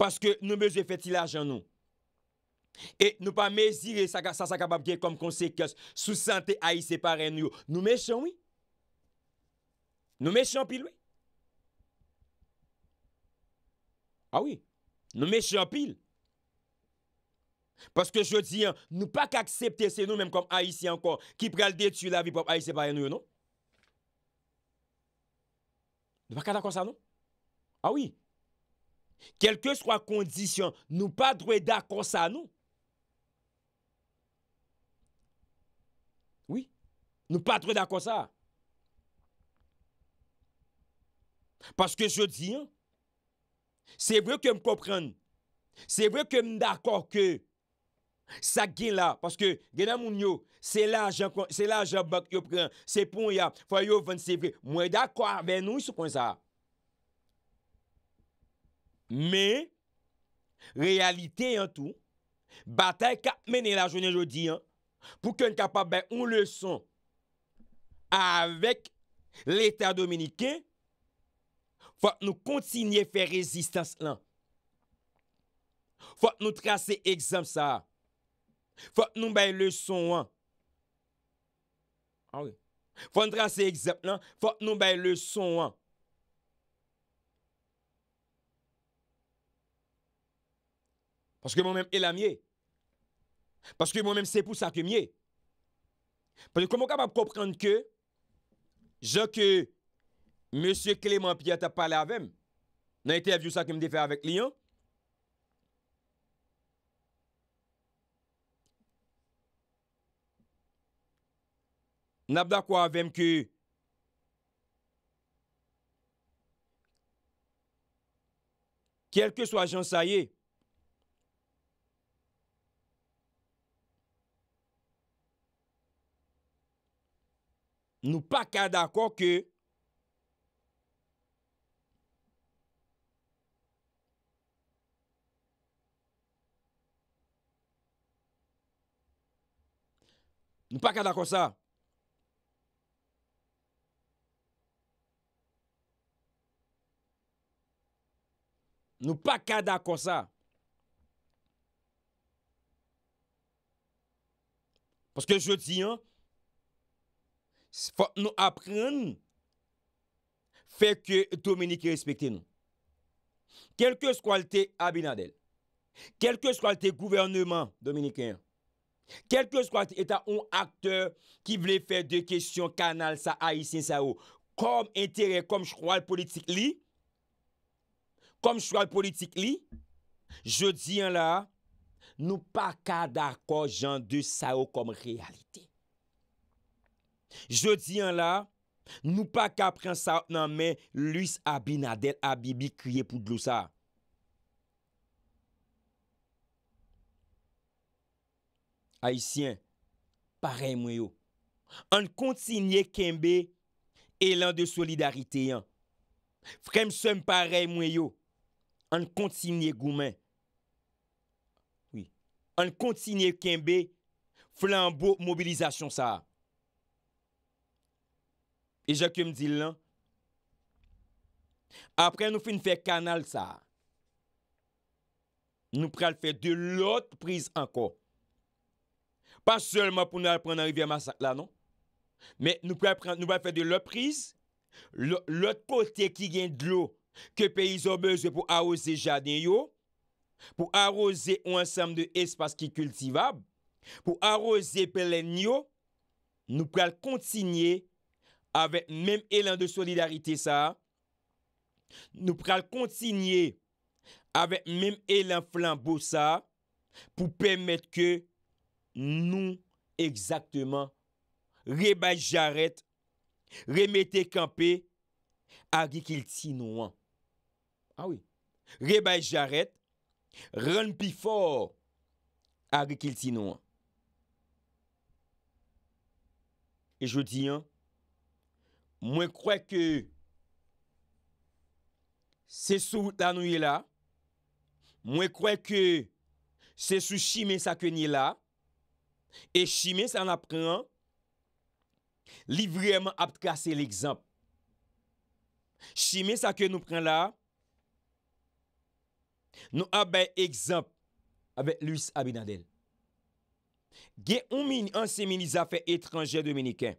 A: Panske nou mèjè fètilaj an nou. E nou pa mèjire sa sa kabab gen kom konsekens. Sou sante aisyen parèn yo. Nou mèjè wè. Nou me chan pil we? A ah wii, nou me chan pil. Paske je di, nou pa kaksepte se nou, menm kom a isi ankon, ki prel detu la vi pop a isi bayan nou yo, nou? Nou pa kakakonsa nou? A wii, kelke swa kondisyon, nou pa drwe dakonsa nou? Wii, nou pa drwe dakonsa a? Paske jodi an, se vre ke m kopren, se vre ke m dakor ke, sa gen la, paske gen an moun yo, se la jan bak yo pren, se pon ya, fwa yo ven se vre, mwen dakor, ben nou yisou kon sa. Men, realite an tou, batay ka menen la jodi an, pou ken kapab, ben, ou le son, avek, l'Etat Dominikè, Fòk nou kontinye fè rezistans lan. Fòk nou trase egzam sa. Fòk nou bè le son an. Fòk nou trase egzam lan. Fòk nou bè le son an. Panske moun mèm el a miye. Panske moun mèm se pou sa ke miye. Panske moun mèm kapap proprenke jò ke Monsi Klement Piat ap pale avèm. Nan etèvjou sa kèm de fè avèk liyon. Nan ap dakwa avèm kè Kèl kè so ajan sa ye Nou pa ka dakwa kè Nou pa kada kon sa. Nou pa kada kon sa. Paske joti an, fò nou apren, fè kè Dominik respekti nou. Kèlke skwalte Abinadel, kèlke skwalte gouvernement Dominikè an, Kèlke skwa etan un akteur ki vle fè de kèsyon kanal sa Aïsine Sao kom entere kom chkwa l politik li, kom chkwa l politik li, jodi an la nou pa ka dakò jan de Sao kom realite. Jodi an la nou pa ka pren Sao nan men luis abinadel abibi kuyè pou glousa. Aisyen, parey mwe yo. An kontinye kembe, elan de solidarite yan. Fremsem parey mwe yo. An kontinye goumen. An kontinye kembe, flanbo mobilizasyon sa. E jakem di lan, apre nou fin fe kanal sa. Nou pral fe de lot priz anko. pa selman pou nou apren an revya masak la, non? Men nou prel pren, nou prel prel de lopriz, lot kote ki gen dlo ke pey izobeze pou arose jaden yo, pou arose ou ansam de espas ki kultivab, pou arose pelen yo, nou prel kontinye avek menm elan de solidarite sa, nou prel kontinye avek menm elan flanbo sa, pou pemet ke Nou, Eksakteman, Rebay jaret, Remete kampe, Agi kilti nou an. Awi, ah Rebay jaret, Renpi for, Agi kilti nou an. E jw di an, Mwen kwe ke, Se sou tanouye la, Mwen kwe ke, Se sou shime sakonye la, E chimè sa an apren an, li vreman ap kase l'exemple. Chimè sa ke nou pren la, nou ap ben exemple abè Louis Abinadel. Gen oumin an semeni za fe etranje dominikè.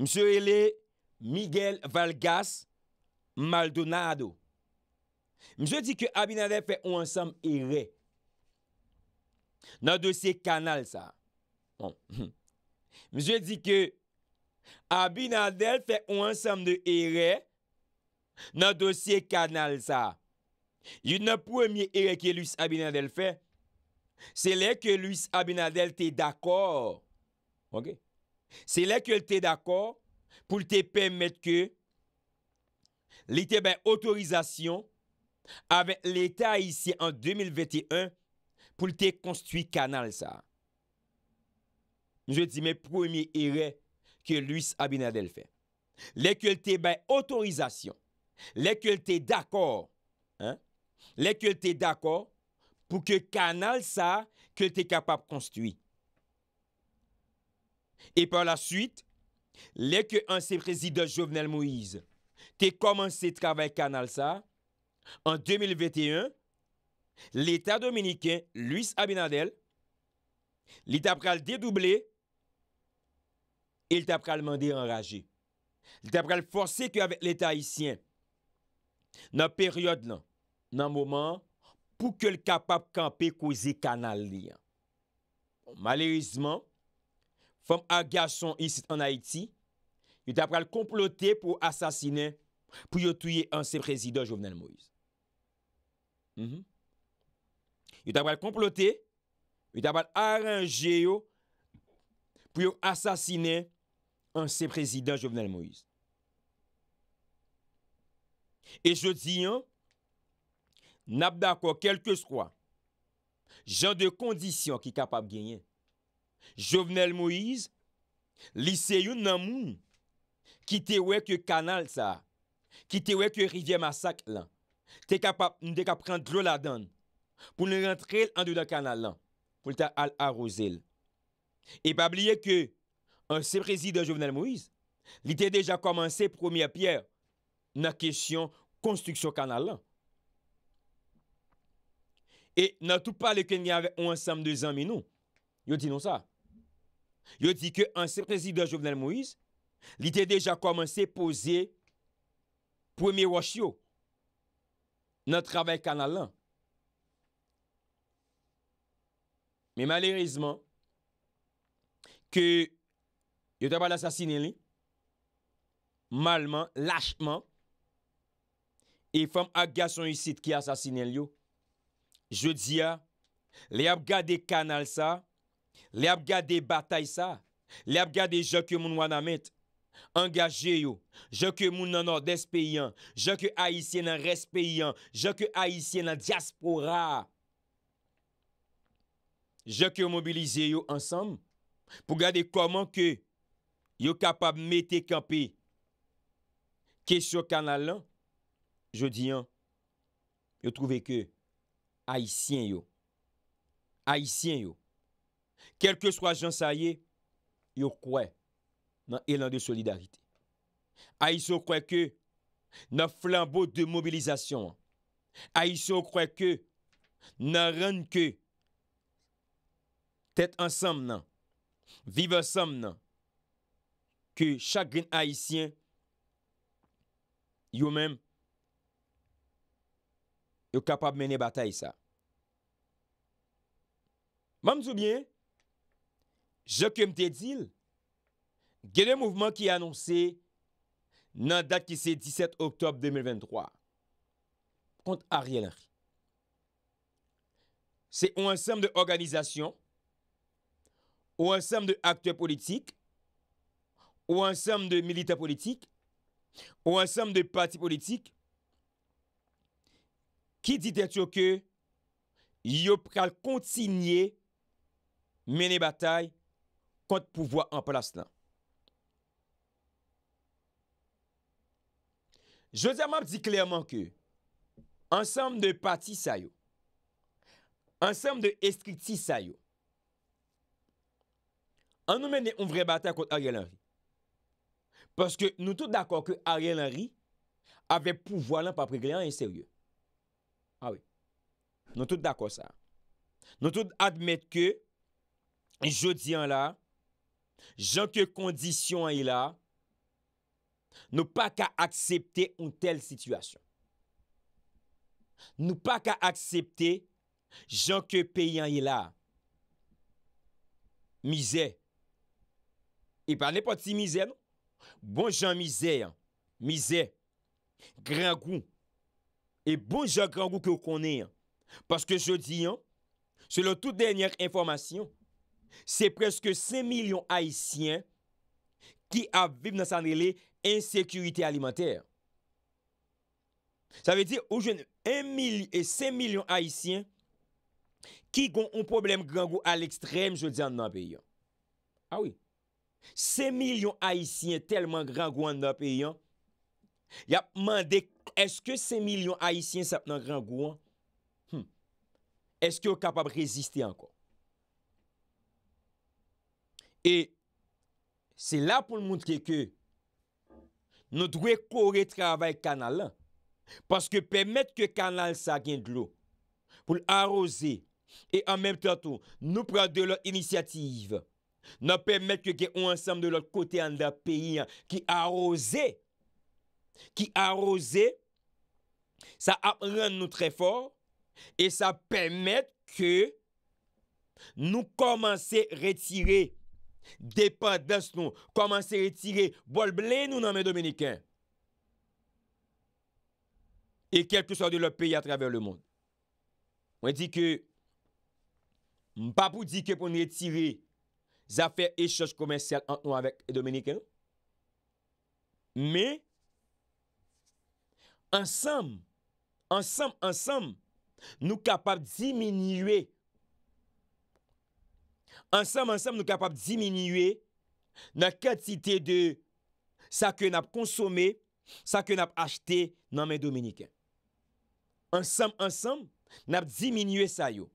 A: Mse ele Miguel Valgas Maldonado. Mse di ke Abinadel fe ou ansam erè. nan dosye kanal sa. Bon. Mise di ke Abinadel fe ou ansam de ere nan dosye kanal sa. Yon nan pwemye ere ke luis Abinadel fe. Se le ke luis Abinadel te dakor. Se le ke te dakor pou te pemmet ke li te ben otorizasyon ave l'eta isi an 2021 pour te construire canal ça. Je dis mes premiers erreurs que Luis Abinadel fait. que te bay autorisation, lesquels te d'accord, hein? Lesquels d'accord pour que canal ça que tu es capable de construire. Et par la suite, les que ancien président Jovenel Moïse, tu commencé à travailler canal ça en 2021 L'Etat Dominikè, luis Abinadel, li tapral dedoublè, e li tapral mandè enraje. Li tapral force ke avè l'Etat Hissien, nan peryode lan, nan mouman, pou ke l'kapap kampe kouzi kanal diyan. Malerizman, fèm agason isit an Haiti, li tapral komplote pou asasine, pou yo tuye anse prezidoj ou vnen Moïse. Mh mm-hmm. mh. Yon tabal komplote, yon tabal aranje yo pou yon asasine an se prezident Jovenel Moïse. E jodi yon, nabdako kelke skwa, jan de kondisyon ki kapab genyen. Jovenel Moïse, liseyoun nan moun, ki te wek yo kanal sa, ki te wek yo rivye masak lan, te kapap, nou de ka pren drou la donn. pou nou rentre l an do da kanal lan, pou l ta al arroze l. E pa bliye ke an se prezide jovenel Moïse, li te deja komanse premier pier na kesyon konstruksyon kanal lan. E nan tou pale ke nye ave ou ansam de zanmen nou, yo di nou sa, yo di ke an se prezide jovenel Moïse, li te deja komanse pose premier wasyo nan travay kanal lan. Me malerizman, ke yo te pal asasine li, malman, lachman, e fam ak gas son yisid ki asasine li yo. Je di ya, le ap gade kanal sa, le ap gade batay sa, le ap gade jok yo moun wanamit, angaje yo, jok yo moun nan or despeyan, jok yo aisyen nan respeyan, jok yo aisyen nan diaspora, Je ke mobilize yo ansam pou gade koman ke yo kapab mette kampe kesyo kanalan je diyan yo trouve ke haisyen yo. Haisyen yo. Kelke swa jan saye yo kwe nan elan de solidarite. Haisyen yo kwe ke nan flambo de mobilizasyon. Haisyen yo kwe ke nan ren ke Tèt ansam nan, vive ansam nan, ki chak grin haisyen, yo men, yo kapab mene batay sa. Mam soubyen, jok kem te dil, genè mouvman ki anonsè nan dat ki se 17 oktob 2023. Kont a riyen lak. Se ou ansam de organizasyon, Ou ansam de akte politik, ou ansam de milita politik, ou ansam de pati politik, ki dit et yo ke, yo pral kontinye mene batay kont pouvoi an palas lan. Josemar di klerman ke, ansam de pati sayo, ansam de estriti sayo, An nou men ne ouvre bata kont Ariel Henry. Paske nou tout d'akor ke Ariel Henry ave pou voalan pa pregleyan en seryo. A we. Nou tout d'akor sa. Nou tout admette ke jodi an la jan ke kondisyon an ila nou pa ka aksepte un tel sitwasyon. Nou pa ka aksepte jan ke peyan ila mizey E pa ne pa ti mizè nou? Bon jan mizè, mizè, gran gou, e bon jan gran gou ki ou konè, paske jodi, se lò tout denyèk informasyon, se preske 5 milyon haisyen ki avib nan san lè ensekuitè alimentè. Sa ve di, ou jè, 1 milyon et 5 milyon haisyen ki goun ou probleme gran gou al ekstrem, jodi an nan vè yon. A ah wè. Se milyon haisyen telman gran gouan nan pe yon, ya mande, eske se milyon haisyen sap nan gran gouan, hmm. eske yo kapab reziste anko. E, se la pou l mounke ke, nou dwe kore travay kanal la, paske pemet ke kanal sa gen dlo, pou l arroze, e an menm tato nou prad de l inisiativ, nan pèmèt kè gè ou ansèm de lòl kote an da pèyi an, ki arose, ki arose, sa ap ren nou trè for, e sa pèmèt kè nou komanse retire, depan das nou, komanse retire, bol blè nou nan mè Dominikèn, e kelkousan de lòl pèyi a trèver lè moun. Mwen di kè, mpa pou di kè pou mwen retire, zafèr e chòj komensyèl an ou avèk dominikè. Mè, ansèm, ansèm, ansèm, nou kapap diminywè. Ansèm, ansèm, nou kapap diminywè nan kètite de sa ke nap konsomè, sa ke nap achète nan mè dominikè. Ansèm, ansèm, nap diminywè sa yo.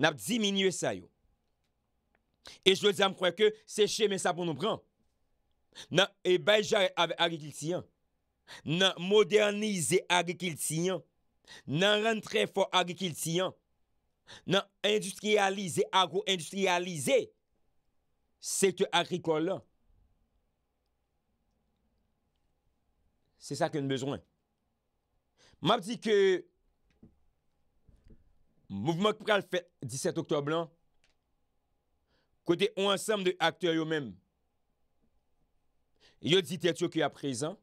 A: Nap diminywè sa yo. E jlo de zan m kwen ke seche men sa pou nou pran. Nan e bejare ave agri kiltiyan. Nan modernize agri kiltiyan. Nan rentre fò agri kiltiyan. Nan industrialize, agro-industrialize seke agri kola. Se sa kwen bezwen. M ap di ke mouvment k pou kal fè 17 oktoblan... kote ou ansam de akter yo men, yo dit et yo ki ap rezan,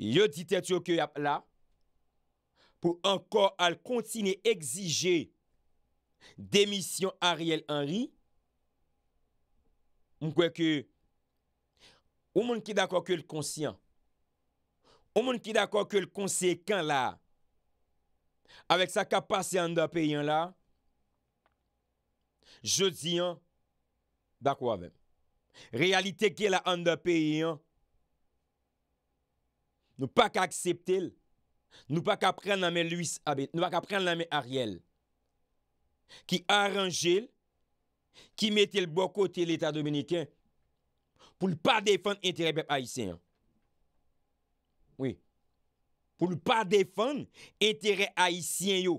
A: yo dit et yo ki ap la, pou ankor al kontine exije demisyon Ariel Henry, mkwe ki, ou moun ki d'akor ki el konsyen, ou moun ki d'akor ki el konseykan la, avek sa kapasyen da peyen la, Je ziyan, da kwa ven. Realite ke la an da peyi an, nou pa ka akseptel, nou pa ka pren nan men Louis Abed, nou pa ka pren nan men Ariel, ki aranjel, ki metel bo kote l'Etat Dominikyan, pou l'pa defan enterep a Isyan. Oui. Pou l'pa defan enterep a Isyan yo.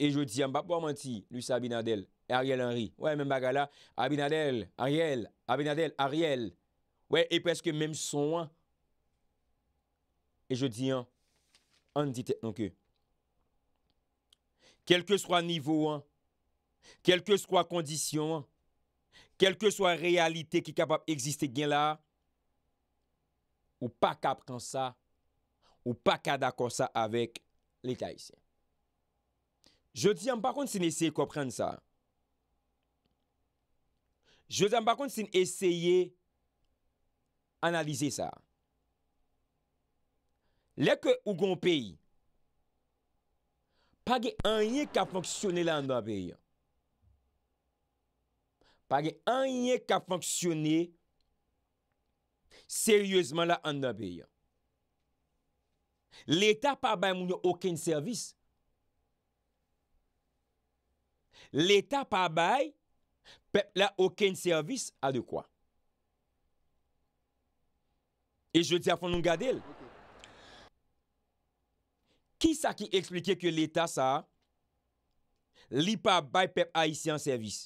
A: E je diyan, bap waman ti, lisa Abinadel, Ariel Henry, wè men bagala, Abinadel, Ariel, Abinadel, Ariel, wè, e peske menm son, wè, e je diyan, an di tenonke. Kelke swa nivou, kelke swa kondisyon, kelke swa realite ki kapap egziste gen la, ou pa kap kan sa, ou pa kada kon sa avèk le Taïsien. Je diyan pa kont sin eseye kopren sa. Je diyan pa kont sin eseye analize sa. Lèk ou gon peyi, pa ge anye ka foksyone la an da peyi. Pa ge anye ka foksyone seryèzman la an da peyi. Lèta pa bay moun yo oken servis. l'Etat pa bay, pep la oken servis adekwa. E jodi a fon nou gade l. Ki sa ki explike ke l'Etat sa, li pa bay pep a isi an servis.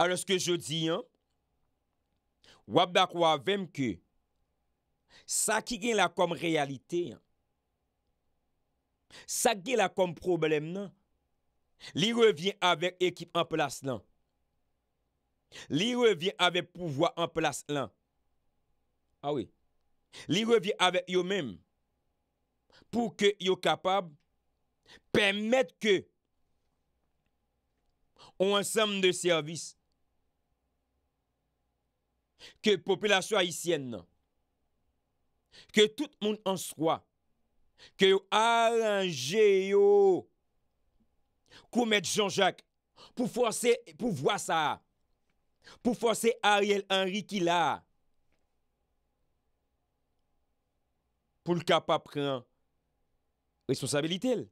A: A lorske jodi an, wap da kwa vèm ke, sa ki gen la kom realite an, Sa ge la kom problem nan? Li revyen avek ekip an plas nan? Li revyen avek pouvoi an plas nan? Awi. Ah Li revyen avek yo menm pou ke yo kapab pemmet ke ou ansam de servis ke populasyon ayisyen nan? Ke tout moun answa Kè yo alenje yo kou met Jean-Jacques pou fwase, pou wasa, pou fwase Ariel Henry ki la pou lka pa pren responsabilite l.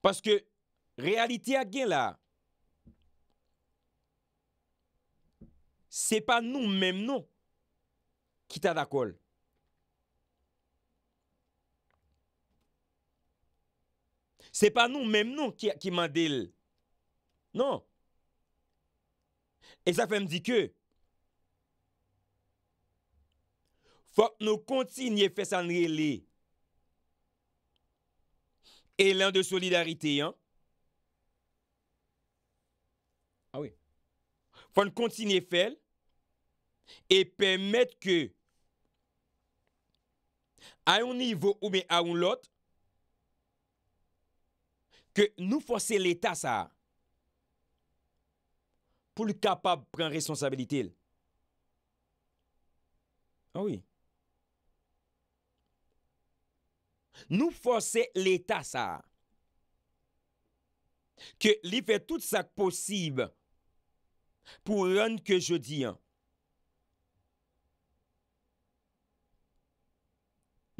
A: Paske realite a gen la se pa nou menm nou ki ta dakol. Se pa nou menm nou ki mandel. Non. E sa fe m di ke. Fok nou kontinye fesanre li. E lan de solidarite yon. A we. Fon kontinye fel. E pemet ke. A yon nivou ou me a yon lot. nou fose l'Etat sa pou l'kapap pren responsabilite. A ah oui. Nou fose l'Etat sa ke li fe tout sa k posib pou ren ke jodi.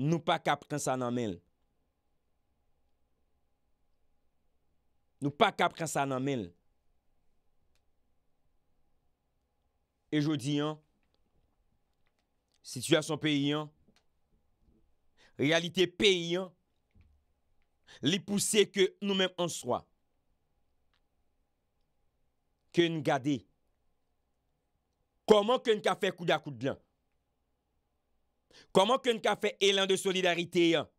A: Nou pa kap pren sa nan menl. Nou pa ka prensa nan men. Ejodi an, sityasyon peyi an, realite peyi an, li pouse ke nou men an swa. Ke n gade, koman ke n ka fe kou da kou dlan, koman ke n ka fe elan de solidarite an,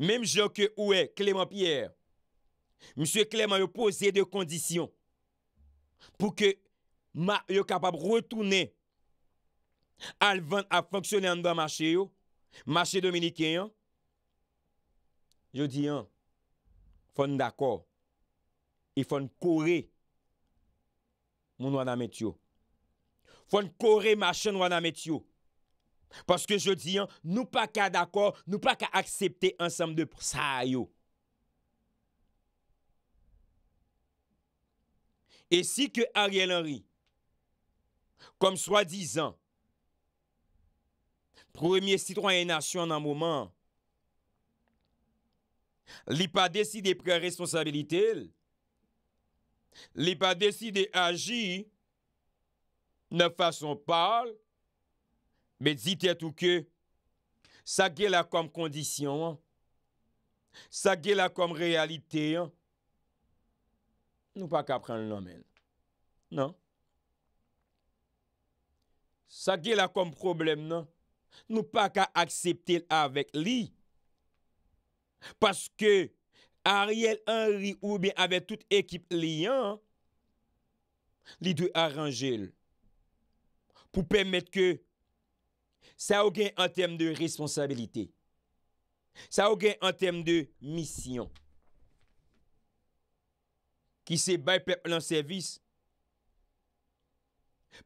A: menm jok ke ou e, kleman pier, Mr. Clement yo pose de kondisyon pou ke yo kapab retounen alvan a fonksyonen an dan mwache yo, mwache dominiken yon. Yo di yon, fon d'akor, yon fon kore mwen wana met yo. Fon kore mwache mwen wana met yo. Paske yo di yon, nou pa ka d'akor, nou pa ka aksepte ansam de sa yo. E si ke Ariel Henry, kom swa dizan, premier citoyen nation nan mouman, li pa desi de pre-responsabilite, li pa desi de aji, nan fason pal, me di te touke, sa ge la kom kondisyon, sa ge la kom realite, an, Nou pa ka pren lò men. Nan? Sa ke la kom problem nan? Nou pa ka akseptel avèk li. Paske Ariel, Henry ou ben avèk tout ekip li yan. Li dwe aranjel. Pou pèmèt ke sa ou gen an tem de responsabilite. Sa ou gen an tem de misyon. Ki se bay pe plen servis.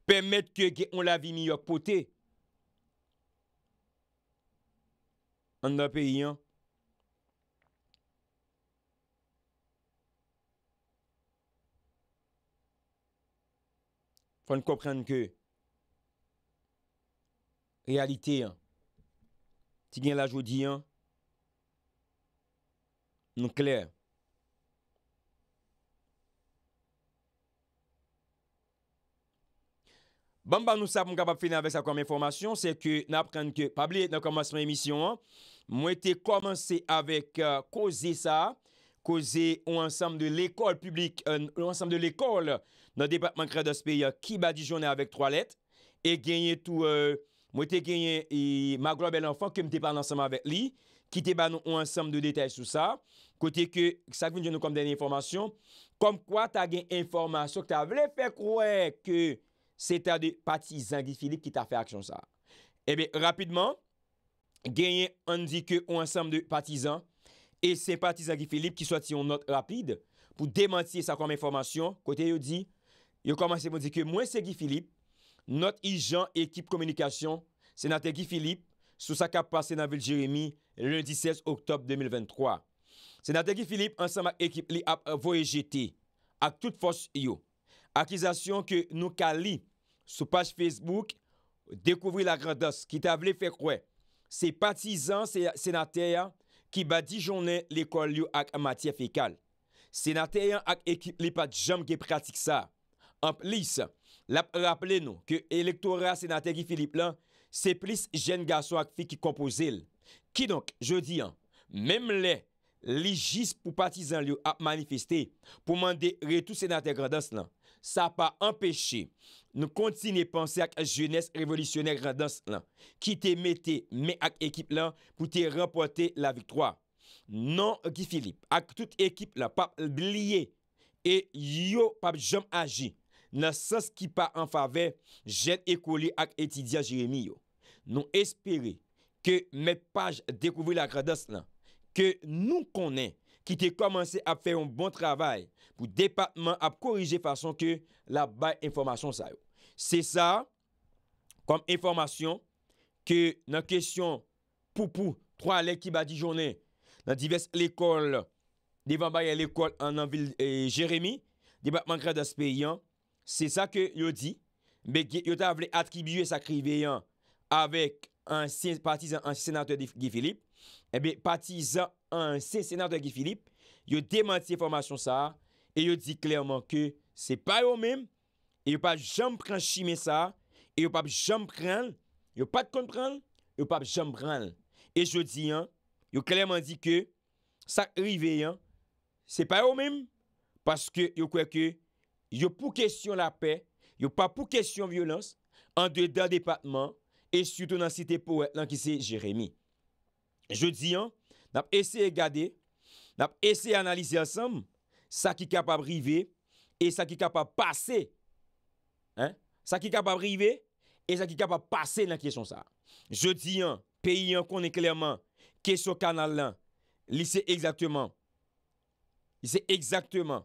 A: Permet ke ge on la vi mi yok pote. An da pe yon. Fon kopren ke. Realite yon. Ti gen la jodi yon. Non kler. Bon ban nou sa pou m kapap finan avèk sa kom informasyon, se ke napren ke pabli nan komanseman emisyon an, mwen te komanse avèk koze sa, koze ou ansam de l'ekol publik, ou ansam de l'ekol nan depatman kredospe, ki ba di jounen avèk 3 let, e genye tou, mwen te genye, ma globel anfan ke m te pan ansam avèk li, ki te ban nou ou ansam de detay sou sa, kote ke sa kwen jounen kom den informasyon, kom kwa ta gen informasyon, kwa ta vle fèk wèk ke Se ta de patizan, Guy Philippe, ki ta fè aksyon sa. Ebe, eh rapidman, genyen an di ke ou ansam de patizan, e se patizan Guy Philippe, ki soit yon not rapide, pou demantye sa konmè informasyon, kote yo di, yo komanse moun di ke, mwen se Guy Philippe, not i jan ekip komunikasyon, senate Guy Philippe, sou sa kap pase nan vil Jérémy, le 16 oktob 2023. Senate Guy Philippe, ansam ekip li ap voye jeté, ak tout fòs yo. Akizasyon ke nou kal li, sou page Facebook, dekouvri la grandos ki ta vle fe kwe. Se patizan senatèya ki ba di jounen l'ekol liyo ak amatye fekal. Senatèyan ak ekip li patijan ki pratik sa. An plis, raple nou, ke elektorat senatèyi Filip lan, se plis jen gason ak fi ki kompozil. Ki donk, je di an, mem le, li jis pou patizan liyo ap manifestè pou mande re tout senatè grandos lan. Sa pa empèche Nou kontine panse ak genes revolisyonel gradans lan, ki te mette men ak ekip lan pou te rempote la vitroa. Non ki Filip, ak tout ekip lan, pap liye e yo pap jom aji, nan sas ki pa an fave jen ekoli ak etidia jiremi yo. Nou espere ke met page dekouvri la gradans lan, ke nou konen ki te komanse ap fe yon bon travay pou departman ap korije fason ke la baye informasyon sayo. Se sa kom informasyon ke nan kesyon pou pou 3 lek ki ba di jounen nan divers l'ekol, di van baye l'ekol an nan vil euh, Jeremy, di ba man kred aspe yan, se sa ke yo di, beke yo ta vle atribuye sakriveyan avek patizan ansi senatoy gifilip, e eh be patizan ansi senatoy gifilip, yo demanti informasyon sa, e yo di klerman ke se pa yo mem, yo pa jom pren chime sa, yo pa jom pren, yo pa konpren, yo pa jom pren. E jodi, yo kleman di ke, sa rive, se pa yo men, paske yo kweke, yo pou kesyon la pe, yo pa pou kesyon violons, an de da depatman, e suto nan site pou et lan ki se Jeremy. Jodi, yo, nap ese gade, nap ese analize ansam, sa ki kapab rive, e sa ki kapab pase, Sa ki kapap rive, e sa ki kapap pase nan kyesyon sa. Je diyan, peyiyan konen klerman, kesyo kanal lan, li se ekzakteman, li se ekzakteman,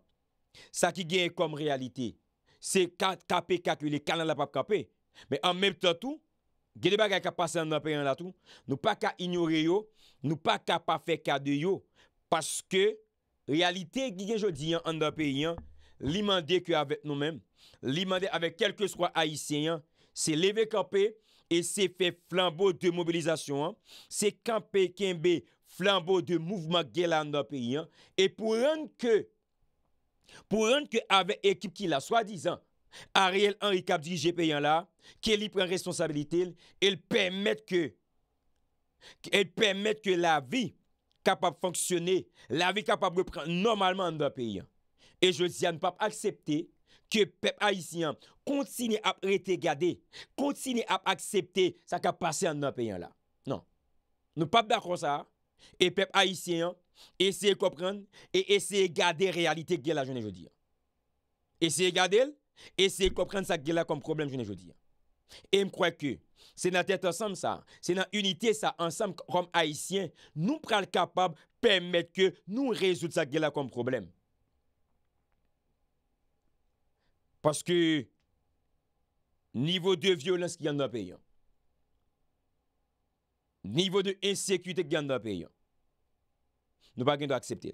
A: sa ki genye kom realite, se kape kakli, le kanal la pap kape, me an mem tatou, gede baga kapase an dan peyiyan la tou, nou pa ka ignore yo, nou pa ka pa fe kade yo, paske, realite ki genye je diyan an dan peyiyan, Li mande ke ave nou men, li mande ave kelke swa aisyen, se leve kampe, e se fe flambo de mobilizasyon, se kampe kembe flambo de mouvman gela an da peyi an, e pou renn ke ave ekip ki la, swa dizan, Ariel Henry Kabdji G.P. yan la, ke li pren responsabilite, el permette ke la vi kapab fonksyone, la vi kapab repren normalman an da peyi an. E je diyan pap aksepte ke pep haisyen kontine ap rete gade, kontine ap aksepte sa ka pase an nan peyen la. Non, nou pap da kon sa, e pep haisyen eseye koprende, e eseye gade realite gela je ne je diyan. Eseye gade el, eseye koprende sa gela kom probleme je ne je diyan. E m kwa ke, se nan tet ansam sa, se nan uniti sa ansam kom haisyen, nou pral kapab pemmet ke nou rezout sa gela kom probleme. Paske nivou de violens ki yon da pe yon. Nivou de esekyte ki yon da pe yon. Nou pa gen do aksepte.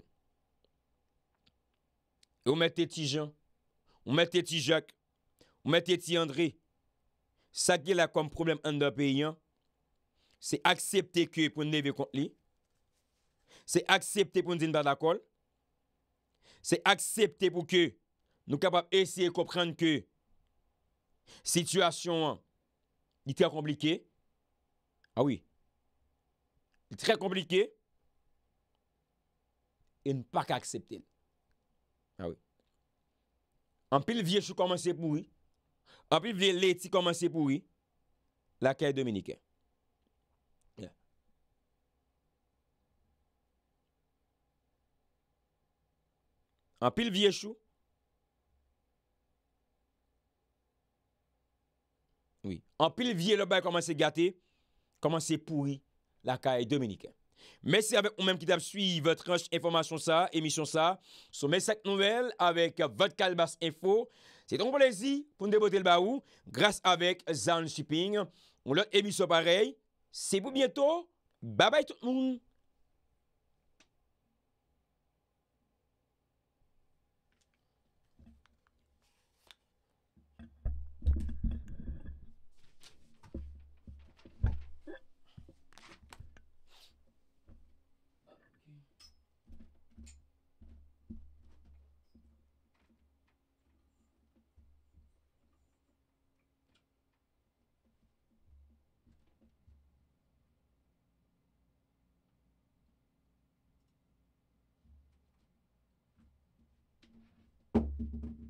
A: Ou mette ti Jean, ou mette ti Jacques, ou mette ti André. Sa gen la kom probleme an da pe yon. Se aksepte ki pou nou neve kont li. Se aksepte pou nou zin badakol. Se aksepte pou ki... Nou kapap esye kompren ke sitwasyon yi tre komplike. Awi. Ah yi tre komplike. Yi nou pa ka aksepte. Awi. Ah An pil viechou komanse pou yi. An pil vie leti komanse pou yi. La key dominike. An pil viechou An pil vie le bay koman se gate, koman se pouri la kaye dominike. Mese avèk ou menm ki dap sui vòt ronch informasyon sa, emisyon sa, sou mesak nouvel avèk vòt kalbast info. Se ton polèzi pou nou debote lba ou, grase avèk Zan Shipping. Ou lòt emisyon parey, se pou myento, babay tout moun. Thank you.